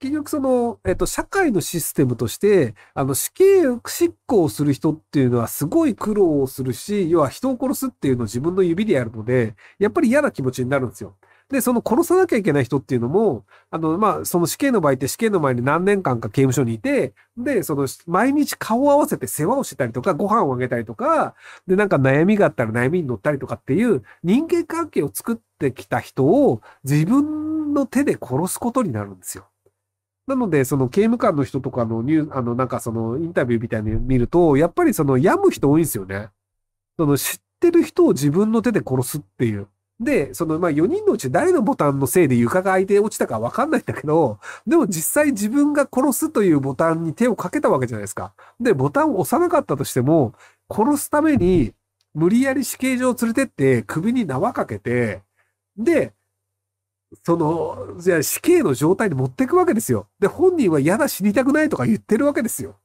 結局その、えっと、社会のシステムとして、あの、死刑執行する人っていうのはすごい苦労をするし、要は人を殺すっていうのを自分の指でやるので、やっぱり嫌な気持ちになるんですよ。で、その殺さなきゃいけない人っていうのも、あの、まあ、その死刑の場合って死刑の前に何年間か刑務所にいて、で、その、毎日顔を合わせて世話をしてたりとか、ご飯をあげたりとか、で、なんか悩みがあったら悩みに乗ったりとかっていう、人間関係を作ってきた人を自分の手で殺すことになるんですよ。なので、その刑務官の人とかのニュー、あの、なんかそのインタビューみたいに見ると、やっぱりその病む人多いんですよね。その知ってる人を自分の手で殺すっていう。で、その、ま4人のうち誰のボタンのせいで床が開いて落ちたかわかんないんだけど、でも実際自分が殺すというボタンに手をかけたわけじゃないですか。で、ボタンを押さなかったとしても、殺すために無理やり死刑場を連れてって首に縄かけて、で、その、じゃあ死刑の状態に持っていくわけですよ。で、本人は嫌だ死にたくないとか言ってるわけですよ。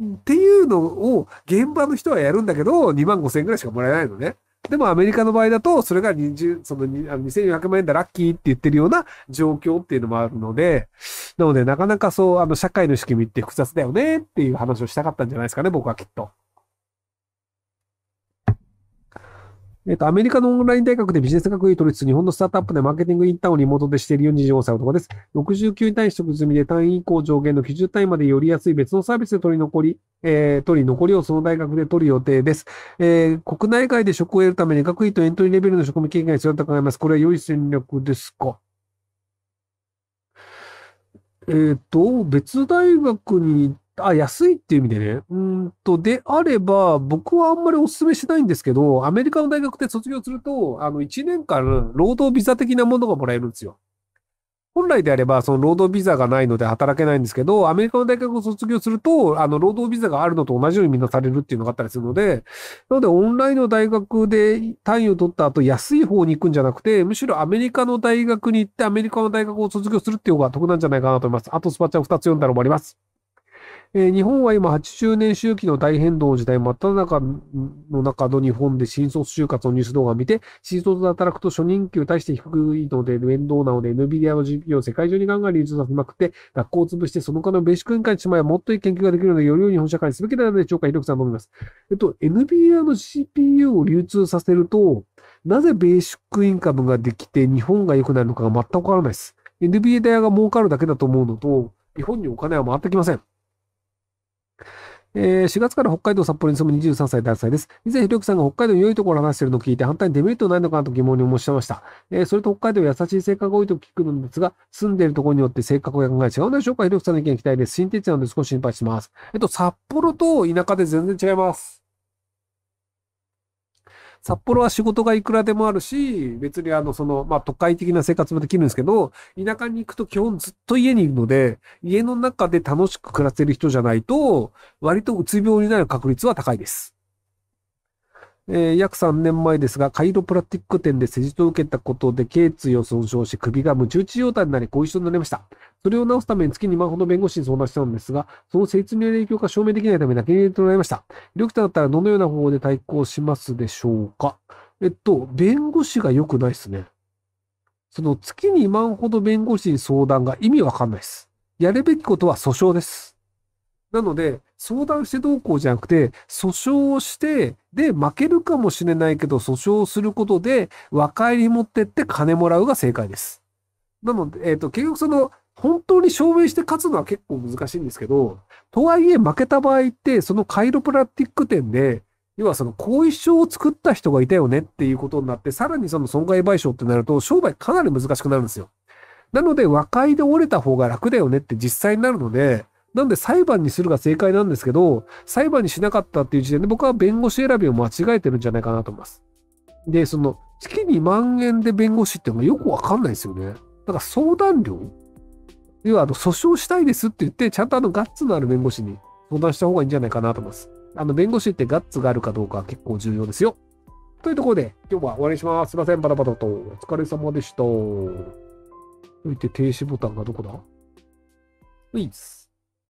うん、っていうのを現場の人はやるんだけど、2万5千円ぐらいしかもらえないのね。でもアメリカの場合だと、それが20、その2400万円だラッキーって言ってるような状況っていうのもあるので、なのでなかなかそう、あの社会の仕組みって複雑だよねっていう話をしたかったんじゃないですかね、僕はきっと。えっ、と、アメリカのオンライン大学でビジネス学位取りつつ、日本のスタートアップでマーケティングインターンをリモートでしている45歳男です。69単位取得済みで単位以降上限の90単位までより安い別のサービスで取り残り、えー、取り残りをその大学で取る予定です。えー、国内外で職を得るために学位とエントリーレベルの職務経験が必要だと考えます。これは良い戦略ですかえっ、ー、と、別大学にあ、安いっていう意味でね。うんと、であれば、僕はあんまりお勧めしないんですけど、アメリカの大学で卒業すると、あの、1年間、労働ビザ的なものがもらえるんですよ。本来であれば、その労働ビザがないので働けないんですけど、アメリカの大学を卒業すると、あの、労働ビザがあるのと同じようにみんなされるっていうのがあったりするので、なので、オンラインの大学で単位を取った後、安い方に行くんじゃなくて、むしろアメリカの大学に行って、アメリカの大学を卒業するっていう方が得なんじゃないかなと思います。あと、スパチャを2つ読んだら終わります。えー、日本は今80年周期の大変動の時代真っ只中の中の日本で新卒就活のニュース動画を見て、新卒で働くと初任給大して低いので面倒なので NVIDIA の事業を世界中にガンガン流通させまくって、学校を潰してその他のベーシック委員会にしまえもっといい研究ができるのでより良い日本社会にすべきなので、超過ひろさんと思います。えっと、NVIDIA の CPU を流通させると、なぜベーシックインカムができて日本が良くなるのかが全くわからないです。NBA 代が儲かるだけだと思うのと、日本にお金は回ってきません。えー、4月から北海道札幌に住む23歳男性です。以前、ひろゆきさんが北海道に良いところを話しているのを聞いて、反対にデメリットないのかなと疑問に申し上げました。えー、それと北海道は優しい性格が多いと聞くのですが、住んでいるところによって性格や考え違うのでしょうかひろゆきさんの意見聞きたいです。新鉄なので少し心配します。えっと、札幌と田舎で全然違います。札幌は仕事がいくらでもあるし、別にあの、その、まあ、都会的な生活もできるんですけど、田舎に行くと基本ずっと家にいるので、家の中で楽しく暮らせる人じゃないと、割とうつ病になる確率は高いです。えー、約3年前ですが、カイロプラティック店で施術を受けたことで、頸椎を損傷し、首が無中治状態になり、後遺症になりました。それを治すために月2万ほど弁護士に相談したのですが、その説明による影響が証明できないため泣き入れてもらいました。医療機関だったらどのような方法で対抗しますでしょうかえっと、弁護士が良くないですね。その月2万ほど弁護士に相談が意味わかんないです。やるべきことは訴訟です。なので、相談してどうこうじゃなくて、訴訟をして、で、負けるかもしれないけど、訴訟をすることで、和解に持ってって金もらうが正解です。なので、えっ、ー、と、結局その、本当に証明して勝つのは結構難しいんですけど、とはいえ負けた場合って、そのカイロプラティック店で、要はその後遺症を作った人がいたよねっていうことになって、さらにその損害賠償ってなると、商売かなり難しくなるんですよ。なので、和解で折れた方が楽だよねって実際になるので、なんで裁判にするが正解なんですけど、裁判にしなかったっていう時点で僕は弁護士選びを間違えてるんじゃないかなと思います。で、その月2万円で弁護士っていうのがよくわかんないですよね。だから相談料要はあの訴訟したいですって言って、ちゃんとあのガッツのある弁護士に相談した方がいいんじゃないかなと思います。あの弁護士ってガッツがあるかどうか結構重要ですよ。というところで、今日は終わりにします。すいません、バタバタと。お疲れ様でした。といって停止ボタンがどこだウィズ。